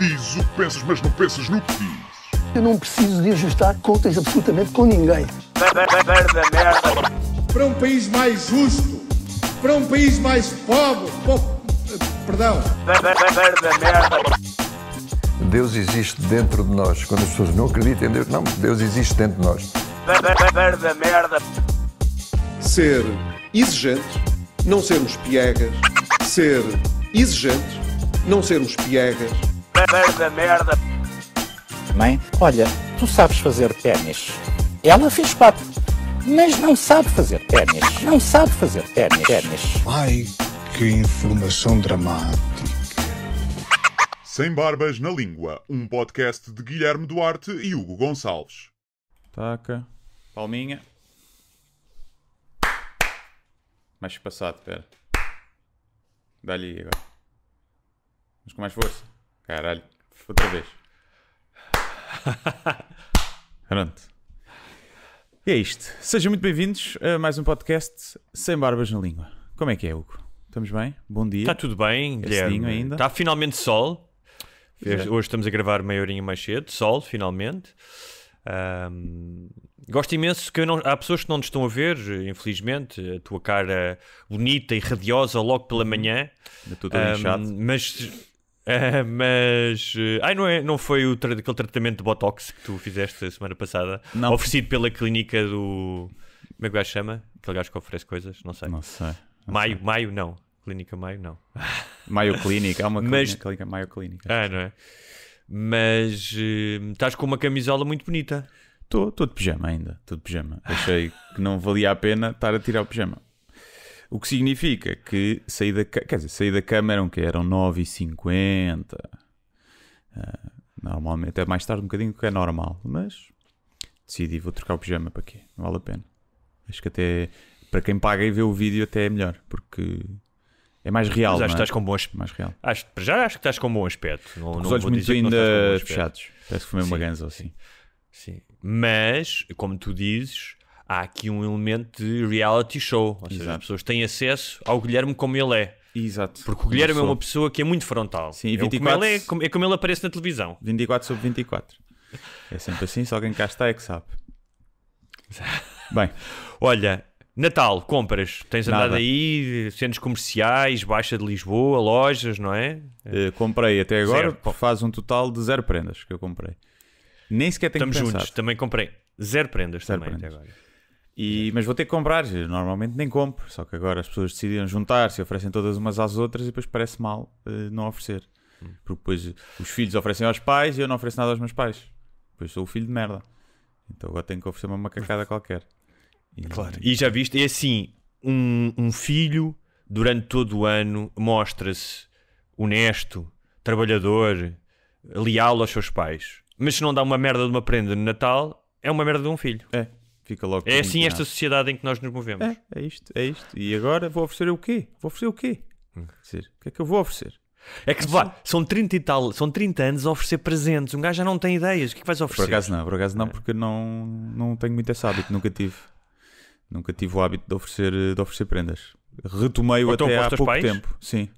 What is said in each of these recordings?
diz o que pensas, mas não pensas no que diz. Eu não preciso de ajustar contas absolutamente com ninguém. Para um país mais justo, para um país mais pobre, perdão. Deus existe dentro de nós. Quando as pessoas não acreditam em Deus, não, Deus existe dentro de nós. Ser exigente, não sermos piegas. Ser exigente, não sermos piegas merda, merda. Mãe, olha, tu sabes fazer ténis. Ela fez quatro, mas não sabe fazer ténis. Não sabe fazer ténis. ténis. Ai, que informação dramática. Sem Barbas na Língua, um podcast de Guilherme Duarte e Hugo Gonçalves. Taca. Palminha. Mais passado, pera. Dá-lhe agora. Mas com mais força. Caralho, outra vez. Pronto. E é isto. Sejam muito bem-vindos a mais um podcast sem barbas na língua. Como é que é, Hugo? Estamos bem? Bom dia. Está tudo bem, Guilherme. ainda. Está finalmente sol. Hoje, é. hoje estamos a gravar meia horinha mais cedo. Sol, finalmente. Um, gosto imenso que não, há pessoas que não nos estão a ver, infelizmente, a tua cara bonita e radiosa logo pela uhum. manhã. tudo um, mas Uh, mas. Uh, ai, não, é, não foi o tra aquele tratamento de Botox que tu fizeste a semana passada? Não. Oferecido pela clínica do. Como é que o gajo chama? Aquele gajo que oferece coisas? Não sei. Não sei. Não maio, sei. maio não. Clínica Maio não. Maio Clínica, há uma mas, clínica, Maio Clínica. Ah, não é? Mas uh, estás com uma camisola muito bonita. Estou de pijama ainda, estou de pijama. Achei que não valia a pena estar a tirar o pijama. O que significa que saí da, quer dizer, saí da cama eram que eram 9h50. Uh, ah, normalmente é mais tarde um bocadinho do que é normal, mas decidi vou trocar o pijama para quê? Não vale a pena. Acho que até para quem paga e vê o vídeo até é melhor, porque é mais real. Mas acho é? que estás é? com bom aspecto. Mais real. Acho, já acho que estás com bom aspecto. Não, os olhos muito ainda fechados. Parece que foi uma ganza assim. Sim. Mas, como tu dizes, há aqui um elemento de reality show. Ou seja, as pessoas têm acesso ao Guilherme como ele é. Exato. Porque o Guilherme é uma pessoa que é muito frontal. Sim, 24... é, como ele é, é, como, é como ele aparece na televisão. 24 sobre 24. É sempre assim, se alguém cá está é que sabe. Bem, olha, Natal, compras. Tens andado Nada. aí, centros comerciais, Baixa de Lisboa, lojas, não é? Uh, comprei até agora, zero. faz um total de zero prendas que eu comprei. Nem sequer tenho Estamos juntos, também comprei. Zero prendas zero também prendas. até agora. E, mas vou ter que comprar, normalmente nem compro, só que agora as pessoas decidiram juntar-se, oferecem todas umas às outras e depois parece mal uh, não oferecer. Hum. Porque depois os filhos oferecem aos pais e eu não ofereço nada aos meus pais. Depois sou o filho de merda. Então agora tenho que oferecer uma macacada qualquer. E, claro. E já viste, é assim, um, um filho durante todo o ano mostra-se honesto, trabalhador, leal aos seus pais. Mas se não dá uma merda de uma prenda no Natal, é uma merda de um filho. É. Fica logo é assim esta sociedade em que nós nos movemos. É, é isto, é isto. E agora vou oferecer o quê? Vou oferecer o quê? Hum. dizer, o que é que eu vou oferecer? É que vá, é- são 30 e tal, são 30 anos a oferecer presentes. Um gajo já não tem ideias. O que é que vais oferecer? Por acaso não, por acaso não, é. porque não, não tenho muito esse hábito, nunca tive. Nunca tive o hábito de oferecer, de oferecer prendas. Retomei-o então até há pouco pais? tempo. Sim.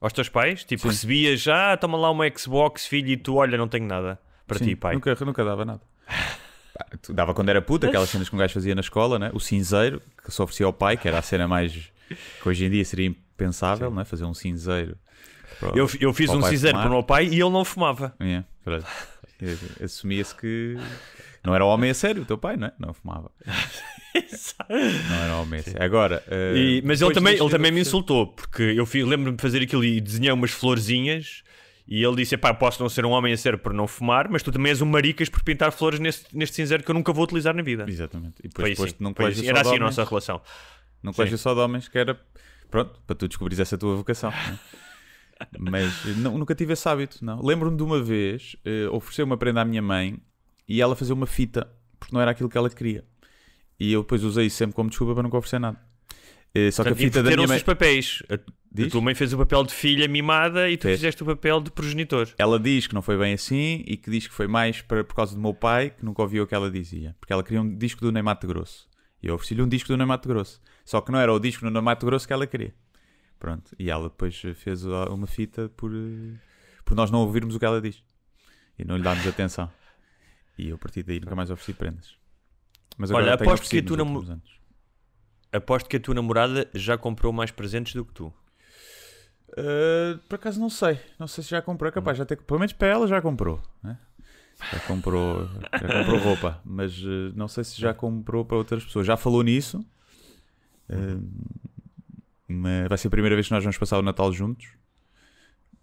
Aos teus pais? Tipo, recebia já, ah, toma lá uma Xbox, filho, e tu, olha, não tenho nada para Sim, ti, pai. Nunca, nunca dava nada. Tu dava quando era puta, aquelas cenas que um gajo fazia na escola, né? o cinzeiro, que só oferecia ao pai, que era a cena mais. que hoje em dia seria impensável, né? fazer um cinzeiro. Para, eu, eu fiz um cinzeiro para o meu pai e ele não fumava. Yeah, é, Assumia-se que não era homem a sério, o teu pai, não é? Não fumava. não era homem a sério. Agora, uh, e, mas ele também, ele também me insultou, porque eu lembro-me de fazer aquilo e desenhei umas florzinhas e ele disse: pá, posso não ser um homem a ser por não fumar, mas tu também és um maricas por pintar flores neste, neste cinzeiro que eu nunca vou utilizar na vida. Exatamente. E depois, depois assim, não foi assim. assim. Era assim a nossa relação. Não colégio só de homens, que era pronto, para tu descobrires essa tua vocação. Né? mas eh, não, nunca tive esse hábito, não. Lembro-me de uma vez uh, oferecer uma prenda à minha mãe e ela fazer uma fita, porque não era aquilo que ela queria. E eu depois usei isso sempre como desculpa para nunca oferecer nada. Uh, só Portanto, que a fita da minha mãe... os papéis. Diz? A tua mãe fez o papel de filha mimada e tu Fez. fizeste o papel de progenitor. Ela diz que não foi bem assim e que diz que foi mais para, por causa do meu pai que nunca ouviu o que ela dizia. Porque ela queria um disco do Ney Mato Grosso. E eu ofereci-lhe um disco do Ney Mato Grosso. Só que não era o disco do Ney Mato Grosso que ela queria. Pronto. E ela depois fez uma fita por, eh, por nós não ouvirmos o que ela diz. E não lhe darmos atenção. E eu a partir daí nunca mais ofereci prendas. Mas agora Olha, aposto que, a tua anos. aposto que a tua namorada já comprou mais presentes do que tu. Uh, por acaso não sei. Não sei se já comprou. É capaz, hum. já pelo menos para ela já comprou. Né? Já, comprou já comprou roupa. Mas uh, não sei se já é. comprou para outras pessoas. Já falou nisso. Uh, mas vai ser a primeira vez que nós vamos passar o Natal juntos.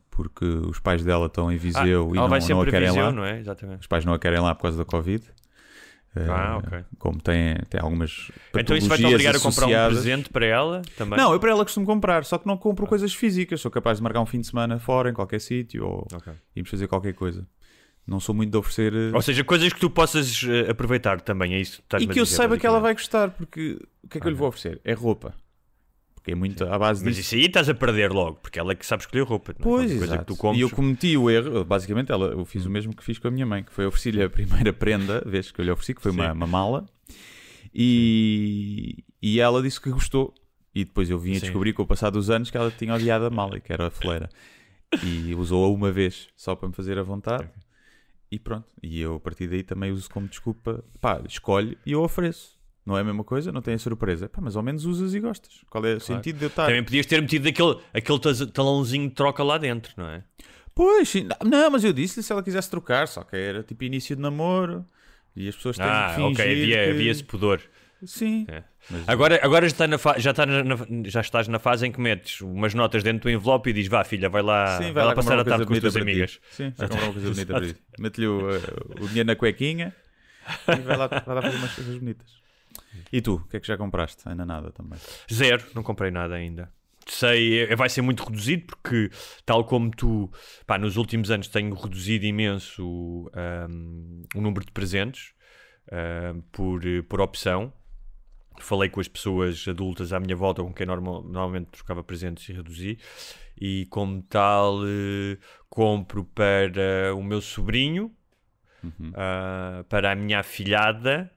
Porque os pais dela estão em Viseu ah, e não, não a querem Viseu, lá. Não é? Os pais não a querem lá por causa da Covid. Ah, eh, ok. Como tem, tem algumas Então isso vai-te obrigar associadas. a comprar um presente para ela também? Não, eu para ela costumo comprar, só que não compro ah. coisas físicas. Sou capaz de marcar um fim de semana fora, em qualquer sítio, ou okay. irmos fazer qualquer coisa. Não sou muito de oferecer... Eh, ou seja, coisas que tu possas eh, aproveitar também, é isso que E que eu dizer, saiba que ela vai gostar, porque o que é que ah, eu lhe vou oferecer? É roupa. Porque é muito à base Mas isso aí estás a perder logo, porque ela é que sabe escolher roupa. é? Pois, exato. que tu E eu cometi o erro, basicamente, ela, eu fiz o mesmo que fiz com a minha mãe, que foi oferecer-lhe a primeira prenda, vez que eu lhe ofereci, que foi uma, uma mala, e, e ela disse que gostou. E depois eu vim a descobrir com o passar dos anos que ela tinha odiado a mala, que era a fleira. E usou-a uma vez, só para me fazer a vontade. E pronto. E eu, a partir daí, também uso como desculpa. Pá, escolhe e eu ofereço. Não é a mesma coisa, não tem a surpresa. Pá, mas ao menos usas e gostas. Qual é o claro. sentido de eu estar. Também podias ter metido aquele, aquele talãozinho de troca lá dentro, não é? Pois, não, mas eu disse-lhe se ela quisesse trocar, só que era tipo início de namoro e as pessoas têm ah, que fingir. Ah, ok, havia, que... havia esse pudor. Sim. É. Mas... Agora, agora já, está na fa... já, está na... já estás na fase em que metes umas notas dentro do envelope e dizes: vá, filha, vai lá, Sim, vai, lá, lá passar a tarde com as tuas amigas. Sim, vai comprar uma coisa bonita para ti. Mete-lhe o, eh, o dinheiro na cuequinha e vai lá, vai lá fazer umas coisas bonitas. E tu, o que é que já compraste? Ainda nada também. Zero, não comprei nada ainda. Sei, eh, vai ser muito reduzido porque, tal como tu, pá, nos últimos anos tenho reduzido imenso um, o número de presentes um, por, eh, por opção falei com as pessoas adultas à minha volta com quem normal, normalmente trocava presentes e reduzi e como tal eh, compro para o meu sobrinho uhum. uh, para a minha afilhada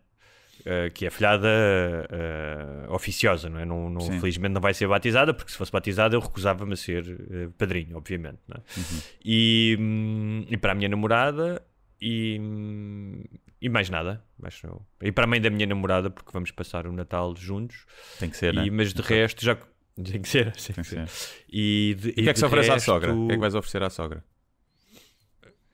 eh, que é filhada uh, eh, oficiosa, não é? Não, não felizmente não vai ser batizada, porque se fosse batizada eu recusava-me a ser uh, padrinho, obviamente. É? Uhum. E, um, e, para a minha namorada e, um, e mais nada. Mais não. E para a mãe da minha namorada, porque vamos passar o Natal juntos. Tem que ser, e, né? Mas de então. resto já... Tem que ser, tem que ser. E, de, e o que é que se oferece resto... à sogra? O que é que vais oferecer à sogra?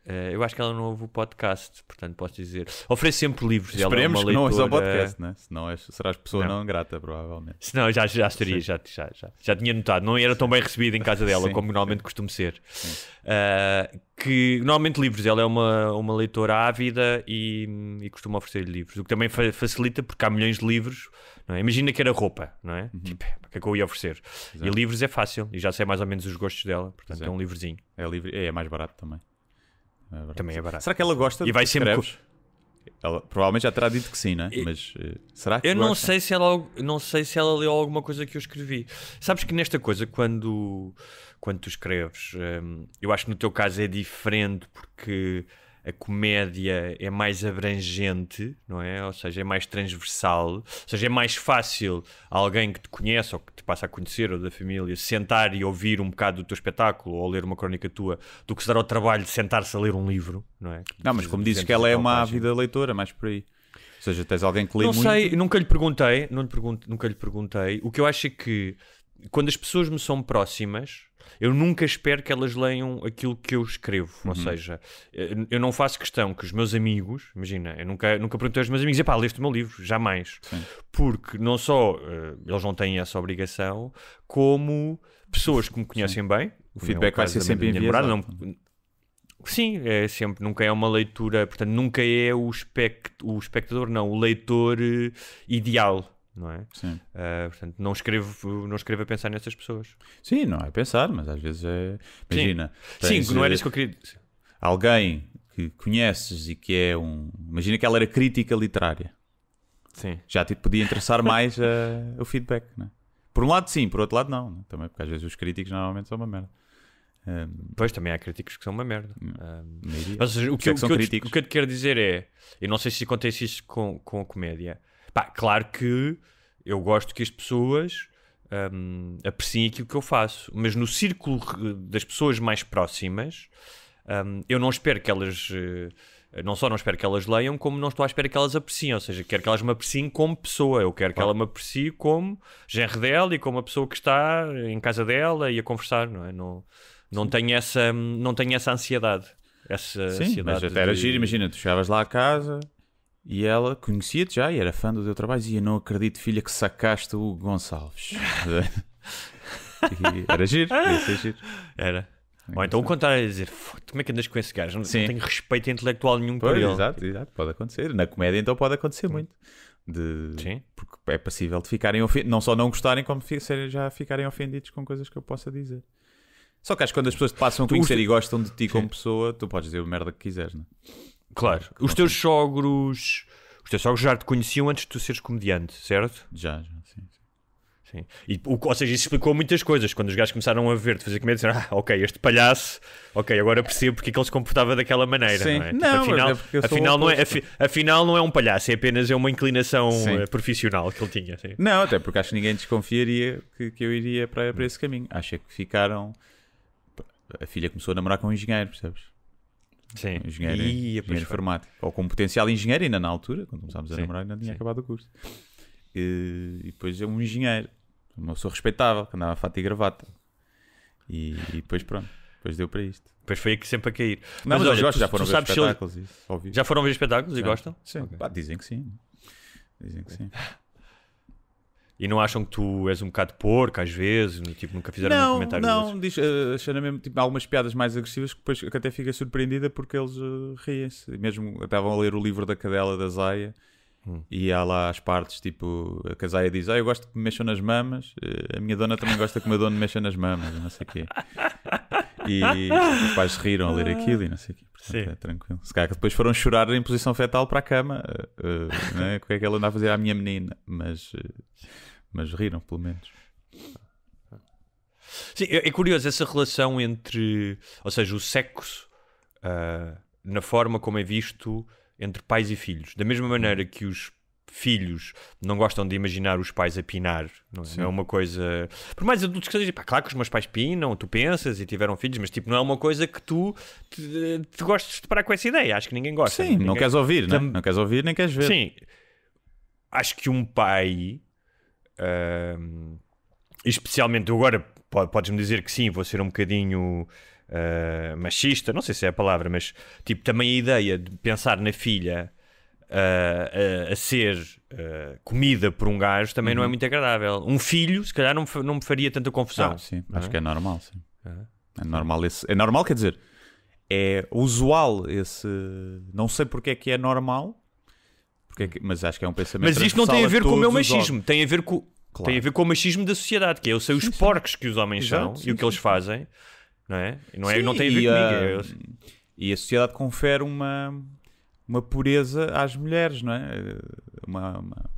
Uh, eu acho que ela não ouve o podcast, portanto posso dizer. Oferece sempre livros. Esperemos ela é uma leitora... que não é ouça o podcast, né? senão é, serás pessoa não. não grata, provavelmente. Senão já, já estaria, já, já, já, já tinha notado. Não era tão bem recebida em casa dela, sim, como normalmente costuma costumo ser. Uh, que normalmente livros, ela é uma, uma leitora ávida e, e costuma oferecer-lhe livros, o que também fa facilita porque há milhões de livros. É? Imagina que era roupa, não é? Uhum. Tipo, o que é que eu ia oferecer? Exato. E livros é fácil, e já sei mais ou menos os gostos dela, portanto Exato. é um livrozinho. É, livre, é, é mais barato também barato. É Também é barato. Será que ela gosta e vai de sempre escreves? Ela provavelmente já terá dito que sim, né? E... Mas uh, será que Eu gosta? não sei se ela não sei se ela leu alguma coisa que eu escrevi. Sabes que nesta coisa quando quando tu escreves, um, eu acho que no teu caso é diferente porque a comédia é mais abrangente, não é? Ou seja, é mais transversal, ou seja, é mais fácil alguém que te conhece ou que te passa a conhecer ou da família sentar e ouvir um bocado do teu espetáculo ou ler uma crónica tua do que se dar ao trabalho de sentar-se a ler um livro, não é? Não, mas como dizes que ela é, é uma ávida leitora, mais por aí. Ou seja, tens alguém que lê não muito. Não sei, nunca lhe perguntei, não lhe nunca lhe perguntei. O que eu acho é que quando as pessoas me são próximas, eu nunca espero que elas leiam aquilo que eu escrevo. Uhum. Ou seja, eh, eu não faço questão que os meus amigos, imagina, eu nunca, nunca perguntei aos meus amigos, epá, leste o meu livro, jamais. Sim. Porque não só uh, eles não têm essa obrigação, como pessoas que me conhecem Sim. bem. É o feedback vai ser sempre enviado. Sim, é sempre, nunca é uma leitura, portanto, nunca é o, espect, o espectador, não, o leitor eh, ideal não é? Sim. Uh, portanto, não escrevo, não escrevo a pensar nessas pessoas. Sim, não é pensar, mas às vezes é. Imagina. Sim, Sim não era eh, isso que eu queria dizer. Alguém que conheces e que é um. Imagina que ela era crítica literária. Sim. Já te podia interessar mais uh, o feedback, é? Por um lado, sim, por outro lado, não. Também, porque às vezes os críticos normalmente são uma merda. Um... Pois, também há críticos que são uma merda. Um... Mas o que, que, o, que eu, o que eu te quero dizer é, eu não sei se acontece isso com, com a comédia, Pá, claro que eu gosto que as pessoas um, apreciem aquilo que eu faço, mas no círculo das pessoas mais próximas, um, eu não espero que elas. Eh, não só não espero que elas leiam, como não estou à espera que elas apreciem. Ou seja, quero que elas me apreciem como pessoa. Eu quero claro. que ela me aprecie como genro dela e como a pessoa que está em casa dela e a conversar, não é? Não, não, tenho, essa, hum, não tenho essa ansiedade. Essa Sim, ansiedade mas até de... giro. Imagina, tu chegavas lá a casa, e ela conhecia-te já e era fã do teu trabalho e dizia: Não acredito, filha, que sacaste o Gonçalves. era giro, isso giro. Era. Ou então o contrário, é dizer, como é que andas com esse gajo? Não, não tenho respeito intelectual nenhum pois, por ele. Exato, exato, pode acontecer. Na comédia então pode acontecer muito. De, Sim. Porque é passível de ficarem ofendidos, não só não gostarem, como já ficarem ofendidos com coisas que eu possa dizer. Só que acho que quando as pessoas te passam a conhecer tu... e gostam de ti Sim. como pessoa, tu podes dizer o merda que quiseres, não é? Claro. Que os teus sogros. Os teus sogros já te conheciam antes de tu seres comediante, certo? Já, já, sim. sim. sim. E, o, ou seja, isso explicou muitas coisas. Quando os gajos começaram a ver-te fazer comédia, disseram: Ah, ok, este palhaço, ok, agora percebo porque é que ele se comportava daquela maneira. Sim. Não, é? Tipo, não tipo, afinal, é afinal, não é, afi, afinal, não é um palhaço, é apenas é uma inclinação sim. Eh, profissional que ele tinha. Sim. Não, até porque acho que ninguém desconfiaria que, que eu iria para, para hum. esse caminho. Acho é que ficaram. A filha começou a namorar com um engenheiro, percebes? Sim. Engenheiro, Ia, engenheiro informático. Ou com potencial engenheiro, ainda na altura, quando começámos a Sim. namorar, ainda tinha Sim. acabado o curso. E, e depois é um engenheiro, uma pessoa respeitável, que andava fato e gravata. E, e depois pronto, depois deu para isto. Depois foi sempre a cair. Não, mas, mas olha, gosto, tu, já foram ver espetáculos. Ele... Isso, já foram ver espetáculos e já. gostam? Sim, okay. dizem que sim. Dizem que sim. E não acham que tu és um bocado porco às vezes? Tipo, nunca fizeram não, um comentário Não, diz, uh, eh, acharam mesmo tipo, algumas piadas mais agressivas que depois que até fica surpreendida porque eles uh, riem-se. Mesmo estavam a ler o livro da cadela da Zaya hum. e há lá as partes tipo: a casaia diz, ah, eu gosto que me mexam nas mamas, eh, a minha dona também gosta que o meu dono me mexa nas mamas, não sei o quê. E os pais riram a ler aquilo e não sei o quê. Portanto, é tranquilo. Se calhar que depois foram chorar em posição fetal para a cama. Uh, né? O que é que ela anda a fazer à minha menina? Mas. Uh, mas riram, pelo menos. Sim, é, é, curioso essa relação entre, ou seja, o sexo uh, na forma como é visto entre pais e filhos. Da mesma maneira que os filhos não gostam de imaginar os pais a pinar, não, é? não é uma coisa. Por mais adultos que sejam, pá, claro que os meus pais pinam, tu pensas e tiveram filhos, mas tipo, não é uma coisa que tu te, te gostes de parar com essa ideia. Acho que ninguém gosta. Sim, ninguém... não queres ouvir, é? Tam... né? não queres ouvir nem queres ver. Sim, acho que um pai Uh, especialmente agora, podes-me dizer que sim, vou ser um bocadinho uh, machista, não sei se é a palavra, mas tipo, também a ideia de pensar na filha uh, a, a, ser ah, comida por um gajo também uhum. não é uhum. muito agradável. Um filho, se calhar, não, não me faria tanta confusão. Ah, sim, acho é? que é normal, sim. É normal esse. É normal, quer dizer, é usual esse. Não sei porque é que é normal, porque, é mas acho que é um pensamento Mas isto não tem a ver com o meu machismo, tem a ver com, claro. tem a ver com o machismo da sociedade, que é eu sei os sim, porcos sim. que os homens Exato, são sim, e o que eles fazem, não é? Não, é, não tem a ver comigo. É a, ah, E a sociedade confere uma, uma pureza às mulheres, não é? Uma, uma,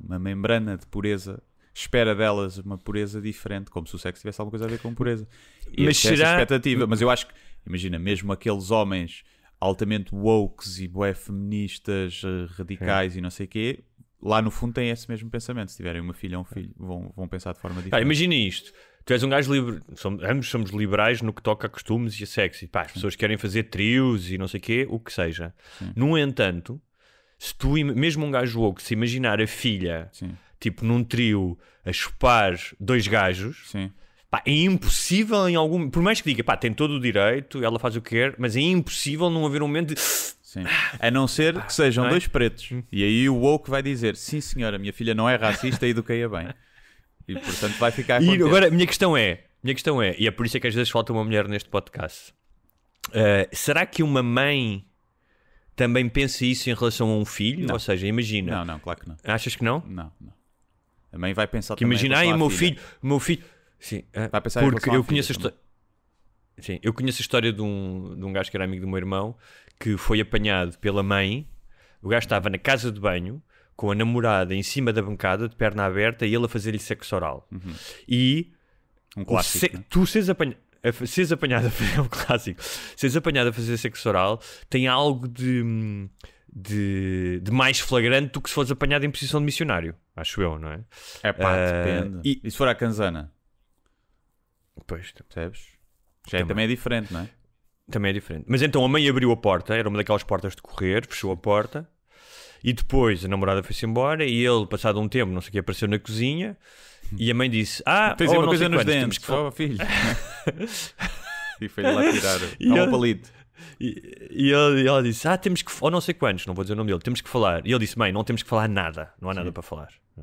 uma membrana de pureza espera delas uma pureza diferente, como se o sexo tivesse alguma coisa a ver com pureza. E mas é será... expectativa, mas eu acho que, imagina, mesmo aqueles homens altamente wokes e bué feministas eh, radicais e não sei o quê, lá no fundo têm esse mesmo pensamento. Se tiverem uma filha ou um filho, vão, vão pensar de forma diferente. Ah, imagina isto. Tu és um gajo livre, somos, ambos somos liberais no que toca a costumes e a sexo. E pá, as pessoas querem fazer trios e não sei o quê, o que seja. Sim. No entanto, se tu, mesmo um gajo woke, se imaginar a filha, tipo num trio, a chupar dois gajos, Sim Pá, é impossível em algum. Por mais que diga, pá, tem todo o direito, ela faz o que quer, mas é impossível não haver um momento de. Sim. A não ser pá, que ah, sejam é? dois pretos. Hum. E aí o woke vai dizer: sim, senhora, minha filha não é racista e eduquei-a bem. E portanto vai ficar. E agora, a minha questão é: minha questão é, e é por isso é que às vezes falta uma mulher neste podcast. Uh, será que uma mãe também pensa isso em relação a um filho? Não. Ou seja, imagina. Não, não, claro que não. Achas que não? Não, não. A mãe vai pensar que também. Imagina, ai, meu filho, meu filho Sim, é. pensar porque eu conheço a história. Sim, eu conheço a história de um, de um gajo que era amigo do meu irmão que foi apanhado pela mãe. O gajo estava na casa de banho com a namorada em cima da bancada, de perna aberta, e ele a fazer-lhe sexo oral. Uhum. E um clássico, se, né? tu seres, apanha, seres apanhado a fazer é um clássico, seres apanhado a fazer sexo oral tem algo de, de, de mais flagrante do que se fores apanhado em posição de missionário, acho eu, não é? É pá, uh, depende. E, e se for à canzana? Pois. Percebes? Já é também. também é diferente, não é? Também é diferente. Mas então a mãe abriu a porta, era uma daquelas portas de correr, fechou a porta e depois a namorada foi-se embora e ele, passado um tempo, não sei o que, apareceu na cozinha e a mãe disse: Ah, tens oh, uma coisa nos dentes, que... oh, filho. e foi lá tirar. E ele... palito. E, e, ele, e, ela disse: Ah, temos que. Ou não sei quantos, não vou dizer o nome dele, temos que falar. E ele disse: Mãe, não temos que falar nada, não há nada para falar. É?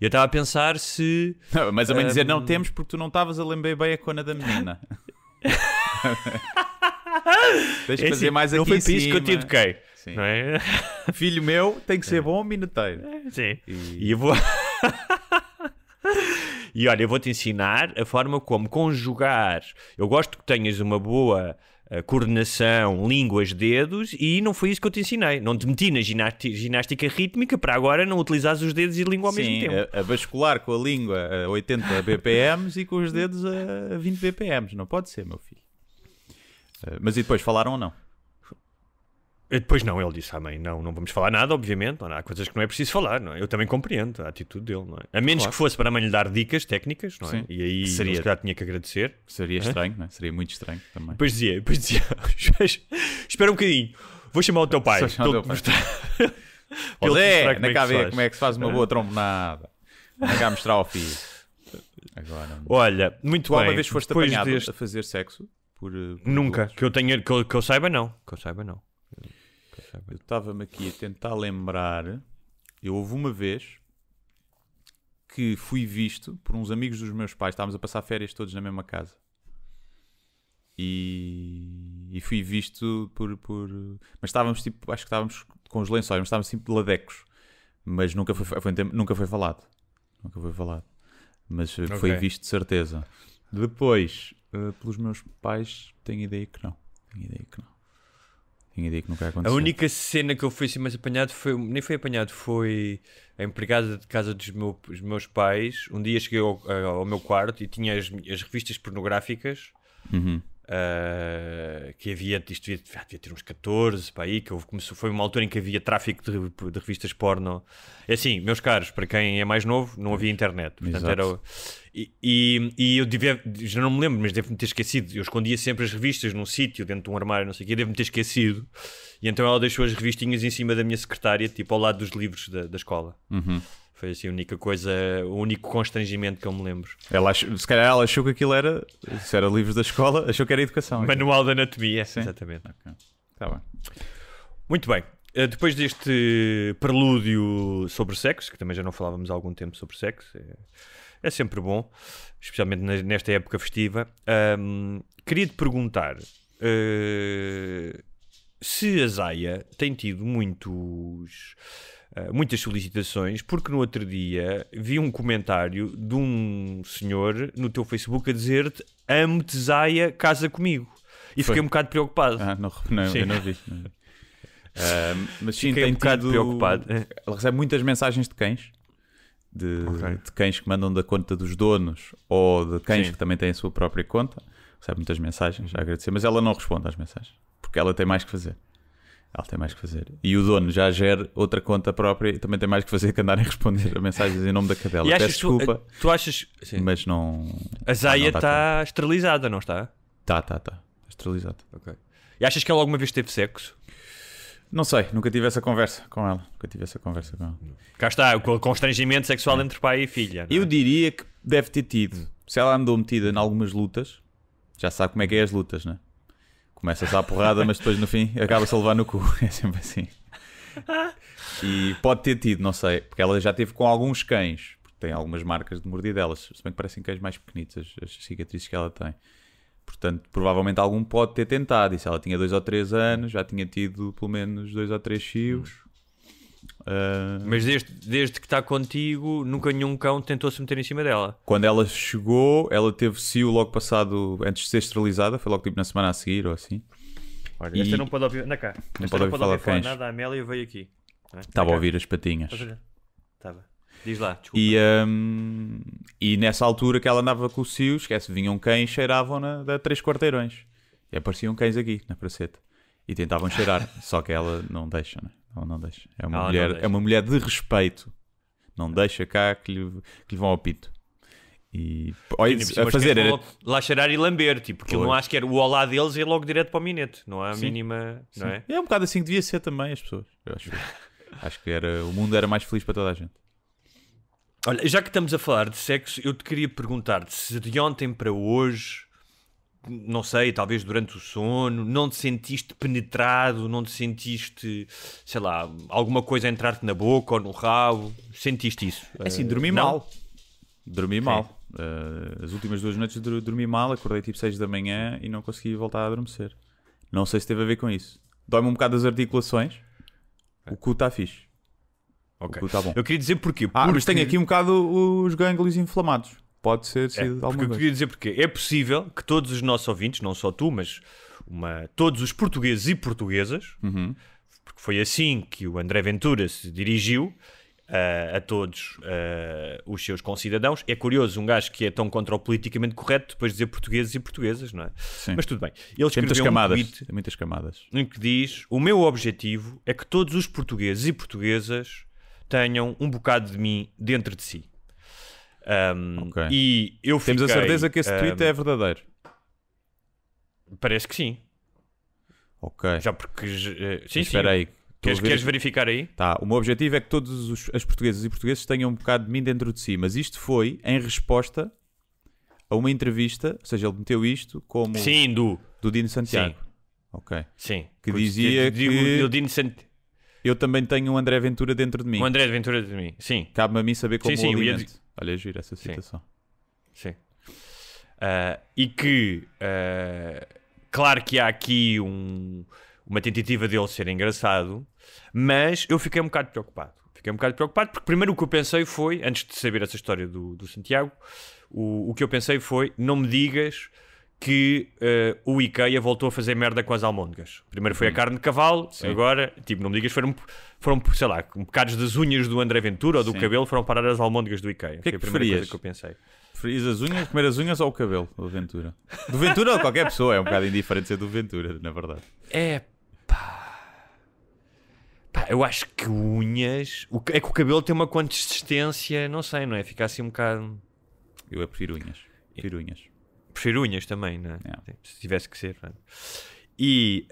E eu estava a pensar se. Não, mas a mãe um... dizer: Não hum, temos porque tu não estavas a lembrar bem a cona da menina. deixa é fazer assim, mais aqui. Não foi para isso que eu te eduquei. Sim. Não é? Filho meu tem que ser é. bom minuteiro. É, sim. E, e eu vou. e olha, eu vou-te ensinar a forma como conjugar. Eu gosto que tenhas uma boa eh, coordenação, línguas, dedos, e não foi isso que eu te ensinei. Não te meti na ginástica rítmica para agora não utilizares os dedos e língua ao Sim, mesmo tempo. A, a com a língua a 80 bpm e com os dedos a 20 bpm Não pode ser, meu filho. Eh, mas e depois falaram ou não? Eh, depois não, ele disse à ah, mãe, não, não vamos falar nada, obviamente, não, há coisas que não é preciso falar, não é? Eu também compreendo a atitude dele, não é? A menos claro. que fosse para a mãe lhe dar dicas técnicas, não é? Sim. E aí, seria, se calhar, tinha que agradecer. Seria estranho, não é? Seria muito estranho também. Depois dizia, depois dizia, espera um bocadinho, vou chamar o teu pai. Vou chamar o teu pai. É ver como é que se faz uma boa trombonada. Vem cá mostrar ao filho. Agora, Olha, muito bem. uma vez foste apanhado deste... a fazer sexo? Por, eh, por Nunca, que eu, tenha, que, eu, que eu saiba não, que eu saiba não. Eu estava-me aqui a tentar lembrar. Eu houve uma vez que fui visto por uns amigos dos meus pais. Estávamos a passar férias todos na mesma casa. E, e fui visto por, por. Mas estávamos tipo. Acho que estávamos com os lençóis, mas estávamos tipo ladecos. Mas nunca foi, foi nunca foi falado. Nunca foi falado. Mas okay. foi visto de certeza. Depois, eh, pelos meus pais, tenho ideia que não. Tenho ideia que não que nunca aconteceu. A única cena que eu fui assim mais apanhado foi. Nem foi apanhado, foi a empregada de casa dos, meu, dos meus pais. Um dia cheguei ao, ao, meu quarto e tinha as, as revistas pornográficas. Uhum. Uh, que havia, isto devia, ah, devia, ter uns 14 para aí, que começou, foi uma altura em que havia tráfico de, de, revistas porno. É assim, meus caros, para quem é mais novo, não havia internet. Portanto, era, e, e, e eu devia, já não me lembro, mas devo-me ter esquecido. Eu escondia sempre as revistas num sítio, dentro de um armário, não sei o que devo-me ter esquecido. E então ela deixou as revistinhas em cima da minha secretária, tipo ao lado dos livros da, da escola. Uhum. Foi assim a única coisa, o único constrangimento que eu me lembro. Ela achou, se calhar ela achou que aquilo era, se era livros da escola, achou que era educação. Então. Manual aqui. de anatomia, Sim. exatamente. Okay. Tá bem. Muito bem. Eh, depois deste prelúdio sobre sexo, que também já não falávamos há algum tempo sobre sexo, é, é sempre bom, especialmente nesta época festiva. Um, queria te perguntar. Uh, se a Zaya tem tido muitos ah, muitas solicitações, porque no outro dia vi um comentário de um senhor no teu Facebook a dizer-te amo-te Zaya, casa comigo. E Foi. fiquei um bocado preocupado. Ah, não, não eu não vi. Não Uh, ah, mas sim, fiquei um bocado preocupado. É. Ela recebe muitas mensagens de cães. De, okay. de, cães que mandam da conta dos donos ou de cães sim. que também têm a sua própria conta. Recebe muitas mensagens, a agradecer, mas ela não responde às mensagens porque ela tem mais que fazer. Ela tem mais que fazer. E o dono já gera outra conta própria e também tem mais que fazer que andar a responder a mensagens em nome da cadela. E Peço desculpa. Tu, tu achas. Sim. Mas não. A Zaya está ah, tá, tá esterilizada, não está? Tá, tá, tá. Esterilizada. Ok. E achas que ela alguma vez teve sexo? Não sei, nunca tive essa conversa com ela. Nunca tive essa conversa com ela. Cá está, o constrangimento sexual entre pai e filha. É? Eu diria que deve ter tido. Se ela andou metida em algumas lutas, já sabe como é que é as lutas, né? começas à porrada, mas depois no fim acaba-se a levar no cu. É sempre assim. E pode ter tido, não sei, porque ela já teve com alguns cães, porque tem algumas marcas de mordidelas, se bem que parecem cães mais pequenitos, as, as cicatrizes que ela tem. Portanto, provavelmente algum pode ter tentado. E se ela tinha dois ou três anos, já tinha tido pelo menos dois ou três fios. Uh... Mas desde, desde que está contigo, nunca nenhum cão tentou se meter em cima dela. Quando ela chegou, ela teve cio logo passado, antes de ser esterilizada, foi logo tipo na semana a seguir ou assim. Olha, e... esta não pode ouvir, na cá, não pode, não pode ouvir, falar, nada, a Amélia veio aqui. É? Estava a ouvir as patinhas. Estava. Diz lá, desculpa. E, um, e nessa altura que ela andava com o cio, esquece, vinham cães, cheiravam-na da três quarteirões. E apareciam cães aqui, na praceta. E tentavam cheirar, só que ela não deixa, né? Ela não deixa. É uma, mulher, é uma mulher de respeito. Não deixa cá que lhe, que lhe vão ao pito. E olha, tipo, a fazer era... lá cheirar e lamber, tipo, que eu não acho que era o olá deles e é logo direto para o minete, não há a mínima, não é? É um bocado assim que devia ser também as pessoas. Eu acho, acho que era, o mundo era mais feliz para toda a gente. Olha, já que estamos a falar de sexo, eu te queria perguntar-te se de ontem para hoje não sei, talvez durante o sono, não te sentiste penetrado, não te sentiste, sei lá, alguma coisa a entrar-te na boca ou no rabo? Sentiste isso? É assim, eh, dormi mal. Dormi Sim. mal. Uh, eh, as últimas duas noites dormi mal, acordei tipo 6 da manhã e não consegui voltar a adormecer. Não sei se teve a ver com isso. Dói-me um bocado as articulações. O cu está fixe. Okay. O cu está bom. Eu queria dizer porquê. Ah, Porque... mas tenho aqui um bocado os gânglios inflamados pode ser é, sido é, alguma porque coisa. Eu queria dizer porque é possível que todos os nossos ouvintes, não só tu, mas uma, todos os portugueses e portuguesas, uhum. porque foi assim que o André Ventura se dirigiu, Uh, a todos uh, os seus concidadãos. É curioso um gajo que é tão contra o politicamente correto depois dizer portugueses e portuguesas, não é? Sim. Mas tudo bem. Ele Tem muitas camadas. Um tweet, Tem muitas camadas. Em que diz: O meu objetivo é que todos os portugueses e portuguesas tenham um bocado de mim dentro de si. Um, okay. E eu fiquei, Temos a certeza que esse tweet um, é verdadeiro. Parece que sim. Ok. Já porque. Uh, sim, espera aí. Queres, queres verificar aí? Tá, o meu objetivo é que todos os as portuguesas e portugueses tenham um bocado de mim dentro de si, mas isto foi em resposta a uma entrevista, ou seja, ele meteu isto como. Sim, do. Do Dino Santiago. Sim. Ok. Sim. Que dizia que. Dino Eu também tenho um André Ventura dentro de mim. Um André Ventura dentro de mim, sim. Cabe-me a mim saber como sim, sim, Olha, é gira essa citação. Sim. Sim. Uh, e que, uh, claro que há aqui um, uma tentativa dele ser engraçado, mas eu fiquei um bocado preocupado. Fiquei um bocado preocupado porque, primeiro, o que eu pensei foi, antes de saber essa história do, do Santiago, o, o que eu pensei foi: não me digas que uh, o IKEA voltou a fazer merda com as almôndegas. Primeiro foi a hum. carne de cavalo, Sim. agora, tipo, não me digas, foram, foram sei lá, um bocados das unhas do André Ventura ou do Sim. cabelo foram parar as almôndegas do IKEA. que é primeira preferias? que eu pensei. Preferias as unhas, comer as unhas ou o cabelo do Ventura? Do Ventura ou qualquer pessoa, é um bocado indiferente ser do Ventura, na verdade. É pá. Pá, eu acho que unhas. O, é que o cabelo tem uma consistência, não sei, não é? Fica assim um bocado. Eu é prefiro unhas. Prefiro unhas. Por ser unhas também, né? Yeah. Tipo, se tivesse que ser. Né? E.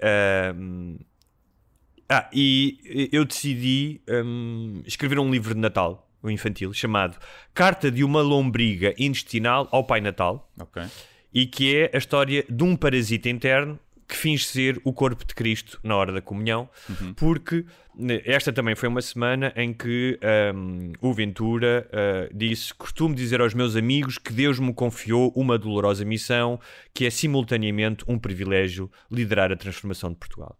ah, e eu decidi um, escrever um livro de Natal, um infantil, chamado Carta de uma Lombriga Intestinal ao Pai Natal. Ok. E que é a história de um parasita interno que finge ser o corpo de Cristo na hora da comunhão, uhum. porque né, esta também foi uma semana em que um, o Ventura uh, disse: Costumo dizer aos meus amigos que Deus me confiou uma dolorosa missão, que é simultaneamente um privilégio liderar a transformação de Portugal.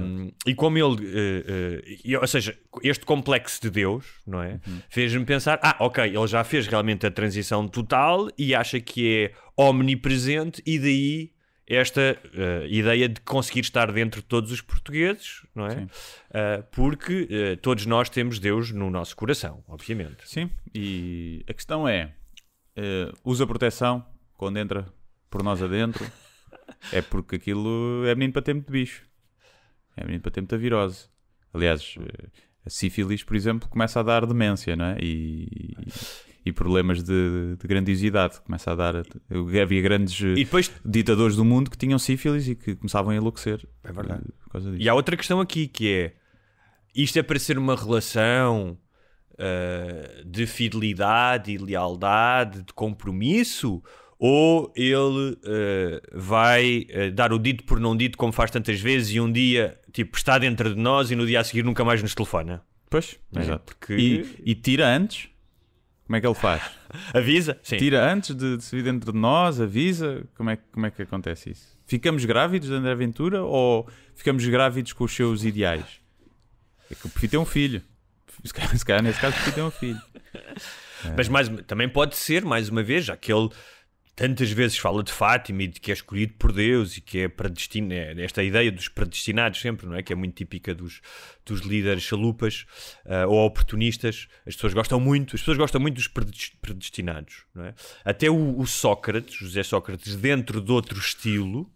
Um, e como ele, uh, uh, ou seja, este complexo de Deus, não é? Uhum. Fez-me pensar: ah, ok, ele já fez realmente a transição total e acha que é omnipresente, e daí esta uh, ideia de conseguir estar dentro de todos os portugueses, não é? Uh, porque uh, todos nós temos Deus no nosso coração, obviamente. Sim, e a questão é: usa proteção quando entra por nós adentro, é porque aquilo é menino para tempo de bicho, é menino para tempo da virose. Aliás, a sífilis, por exemplo, começa a dar demência, não é? E. e e problemas de, de, grandiosidade. Começa a dar. Havia grandes depois... ditadores do mundo que tinham sífilis e que começavam a enlouquecer. É verdade. Eh, por causa disso. E há outra questão aqui que é: isto é para ser uma relação uh, de fidelidade e lealdade, de compromisso? Ou ele uh, vai uh, dar o dito por não dito, como faz tantas vezes, e um dia tipo, está dentro de nós e no dia a seguir nunca mais nos telefona? Pois, é? exato. Porque... E, e tira antes como é que ele faz? avisa? Sim. Tira antes de, de se vir dentro de nós, avisa? Como é, como é que acontece isso? Ficamos grávidos de André Aventura ou ficamos grávidos com os seus ideais? É que o prefiro tem um filho. Se calhar, nesse caso, prefiro tem um filho. É. Mas mais, também pode ser, mais uma vez, já que ele tantas vezes fala de Fátima e de que é escolhido por Deus e que é predestinado, é esta ideia dos predestinados sempre, não é? Que é muito típica dos, dos líderes chalupas uh, ou oportunistas. As pessoas gostam muito, as pessoas gostam muito dos predestinados, não é? Até o, o Sócrates, José Sócrates, dentro de outro estilo,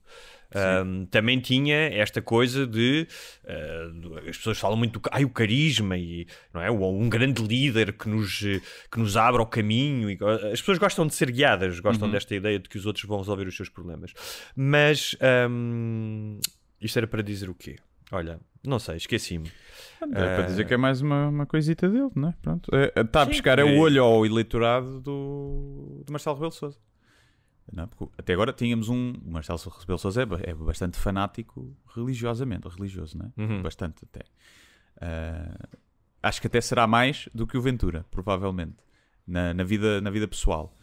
um, também tinha esta coisa de uh, as pessoas falam muito do ai, o carisma e não é um grande líder que nos que nos abre o caminho e, ah, as pessoas gostam de ser guiadas gostam uhum. desta ideia de que os outros vão resolver os seus problemas mas um, isto era para dizer o quê olha não sei esqueci-me é para dizer que é ah, mais uma, uma coisita dele, não é? Pronto. Está é, é, a pescar é o olho ao eleitorado do, do Marcelo Rebelo Sousa. É? até agora tínhamos um. O Marcelo Rebelo Sousa é, é bastante fanático religiosamente, religioso, não é? Uhum. Bastante até. Uh, acho que até será mais do que o Ventura, provavelmente, na, na vida, na vida pessoal.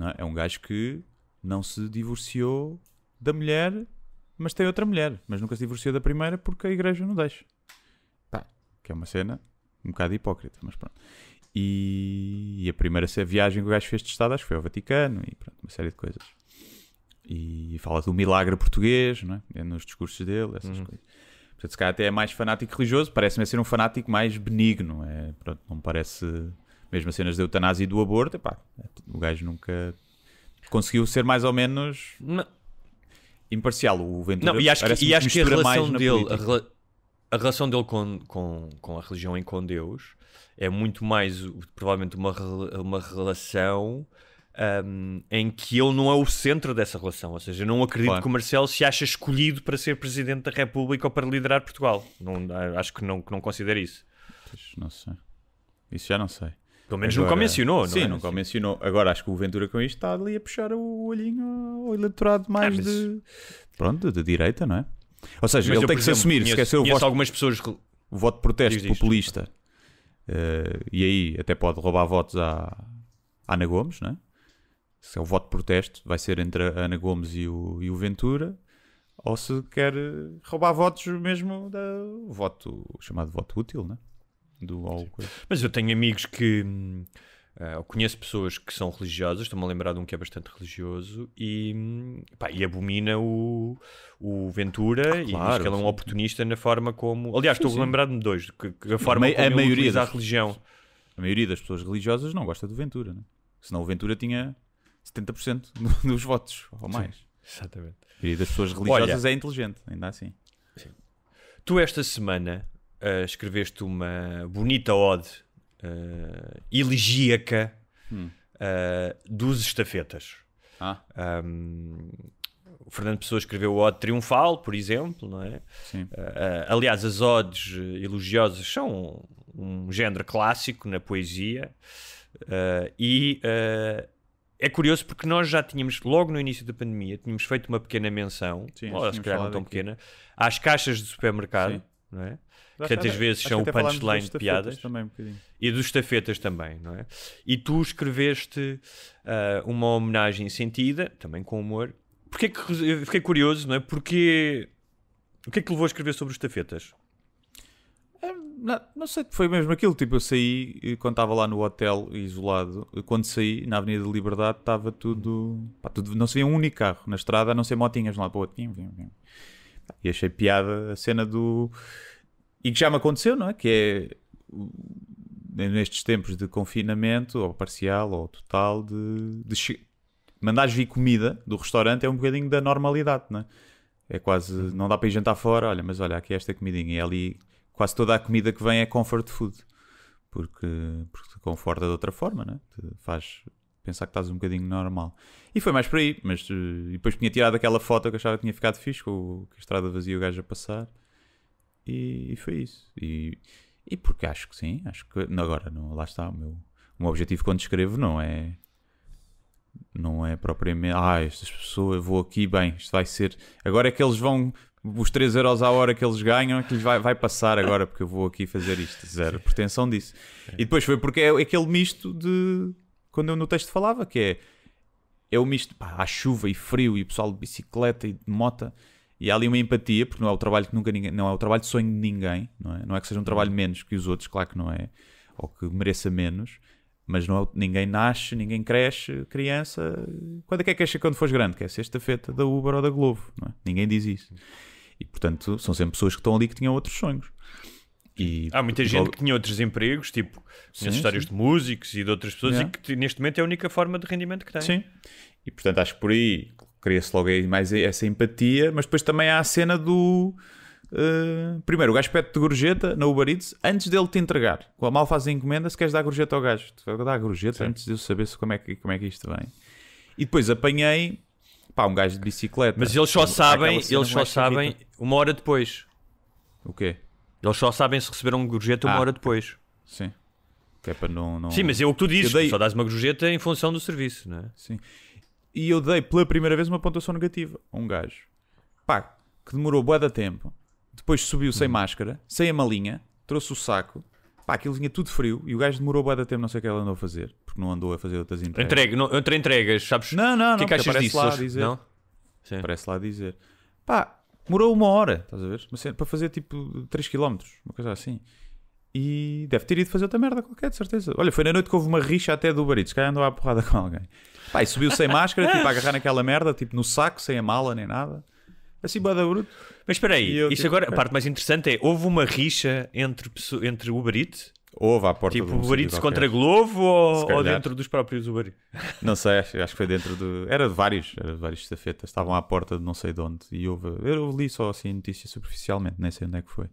É? é? um gajo que não se divorciou da mulher, mas tem outra mulher, mas nunca se divorciou da primeira porque a igreja não deixa. Pá, que é uma cena um bocado hipócrita, mas pronto. E, e a primeira viagem que o gajo fez de Estado, acho que foi ao Vaticano e pronto, uma série de coisas. E, fala do milagre português, não é? é? nos discursos dele, essas uhum. coisas. Portanto, se calhar até é mais fanático religioso, parece-me ser um fanático mais benigno, é? Pronto, não parece. Mesmo as cenas da eutanásia e do aborto, epá, o gajo nunca conseguiu ser mais ou menos. Não imparcial. O Ventura não, e acho que, e acho que a relação dele, a relação dele com, com, com a religião e com Deus é muito mais, provavelmente, uma, uma relação um, em que ele não é o centro dessa relação. Ou seja, eu não acredito claro. que o Marcelo se acha escolhido para ser Presidente da República ou para liderar Portugal. Não, acho que não, que não considera isso. Não sei. Isso já não sei. Pelo menos Agora, nunca mencionou, não sim, é? Sim, nunca mencionou. Agora acho que o Ventura com isto está ali a puxar o olhinho ao eleitorado mais ah, mas... de. Pronto, de direita, não é? Ou seja, Mas ele eu, tem que se exemplo, assumir. Conheço, se quer ser o voto, algumas pessoas que... o voto de protesto populista uh, e aí até pode roubar votos à, à Ana Gomes, né? Se é o voto de protesto, vai ser entre a Ana Gomes e o, e o Ventura ou se quer eh, roubar votos mesmo da voto chamado voto útil, né? Do Mas eu tenho amigos que hum, Uh, conheço pessoas que são religiosas, estou-me a lembrar de um que é bastante religioso e, pá, e abomina o, o Ventura ah, claro, e diz que ele é um oportunista na forma como. Aliás, estou a lembrar-me de dois, que, que a forma a como a maioria das, religião. A maioria das pessoas religiosas não gosta do Ventura, né? senão o Ventura tinha 70% dos votos ou mais. Sim, exatamente. A maioria das pessoas religiosas Olha, é inteligente, ainda assim. Sim. Tu, esta semana, uh, escreveste uma bonita ode uh, eh, elegíaca hum. uh, dos estafetas. Ah. Um, o Fernando Pessoa escreveu o Ode Triunfal, por exemplo, não é? Sim. Uh, aliás, as odes elogiosas são um, um género clássico na poesia e é curioso porque nós já tínhamos, logo no início da pandemia, tínhamos feito uma pequena menção, Sim, ou se calhar não tão aqui. pequena, às caixas de supermercado, Sim. não é? Né? que às vezes são o punchline de piadas. Também, um e dos estafetas também, não é? E tu escreveste uh, uma homenagem sentida, também com humor. Porquê que, eu fiquei curioso, não é? Porque. O que é que levou a escrever sobre os estafetas? É, não, não, sei, foi mesmo aquilo. Tipo, eu saí, eh, quando estava lá no hotel isolado, quando saí na Avenida de Liberdade, estava tudo, pá, tudo. Não se via um único carro na estrada, a não ser motinhas de um lado para o outro. E achei piada a cena do e que já me aconteceu, não é? Que é nestes tempos de confinamento, ou parcial, ou total, de, de mandares vir comida do restaurante é um bocadinho da normalidade, não é? É quase, uhum. não dá para ir jantar fora, olha, mas olha, aqui é esta comidinha, e é ali quase toda a comida que vem é comfort food, porque, porque te conforta de outra forma, não é? Te faz pensar que estás um bocadinho normal. E foi mais por aí, mas eh, depois tinha tirado aquela foto que achava que tinha ficado fixe, com a estrada vazia e o gajo a passar e, e foi isso. E, e porque acho que sim, acho que agora não, lá está o meu, o meu objetivo quando escrevo não é não é propriamente ah, estas pessoas vou aqui bem, isto vai ser agora é que eles vão os 3 euros à hora que eles ganham é que lhes vai, vai passar agora porque eu vou aqui fazer isto, zero pretensão disso. É. E depois foi porque é aquele misto de quando eu no texto falava que é é o misto, pá, há chuva e frio e o pessoal de bicicleta e de mota e há ali uma empatia, porque não é o trabalho que nunca ninguém, não é o trabalho de sonho de ninguém, não é? Não é que seja um trabalho menos que os outros, claro que não é, ou que mereça menos, mas não é, ninguém nasce, ninguém cresce, criança. Quando é que é que acha quando fores grande? Que é sexta-feira da Uber ou da Globo, não é? Ninguém diz isso. E portanto, são sempre pessoas que estão ali que tinham outros sonhos. E, Há muita gente logo... que tinha outros empregos, tipo sim, histórias sim. de músicos e de outras pessoas, yeah. e que neste momento é a única forma de rendimento que tem. Sim. E portanto, acho que por aí Cria-se logo aí mais essa empatia, mas depois também há a cena do. Uh, primeiro, o gajo pede de gorjeta na Uber Eats antes dele te entregar. Com a mal faz a encomenda, se queres dar gorjeta ao gajo, tu dar a gorjeta Sim. antes de eu saber como é, que, como é que isto vem. E depois apanhei pá, um gajo de bicicleta. Mas eles só sabem, eles é só sabem uma hora depois. O quê? Eles só sabem se receberam gorjeta ah. uma hora depois. Sim. Que é para não, não... Sim, mas é o que tu dizes, dei... só dás uma gorjeta em função do serviço, não é? Sim e eu dei pela primeira vez uma pontuação negativa a um gajo. Pá, que demorou bué da tempo. Depois subiu sem uhum. máscara, sem a malinha, trouxe o saco. Pá, aquilo vinha tudo frio e o gajo demorou bué da tempo, não sei o que ele andou a fazer. Porque não andou a fazer outras entregas. Entregue, não, entre entregas, sabes? Não, não, é não. que aparece disso? Lá dizer, não? Sim. lá dizer. Pá, demorou uma hora, estás a ver? Para fazer tipo 3 km, uma coisa assim. E deve ter ido fazer outra merda qualquer, de certeza. Olha, foi na noite que houve uma rixa até do barito. Se calhar andou à porrada com alguém. Pá, e subiu sem máscara, tipo, a agarrar naquela merda, tipo, no saco, sem a mala nem nada. Assim, bada bruto. Mas espera aí, isso tipo, agora, a parte mais interessante é: houve uma rixa entre, entre Uber Eats? Houve à porta Tipo, o Uber Eats contra Globo ou, ou, dentro dos próprios Uber Não sei, acho, acho, que foi dentro do. Era de vários, era de vários estafetas, estavam à porta de não sei de onde. E houve. Eu li só assim notícia superficialmente, nem sei onde é que foi.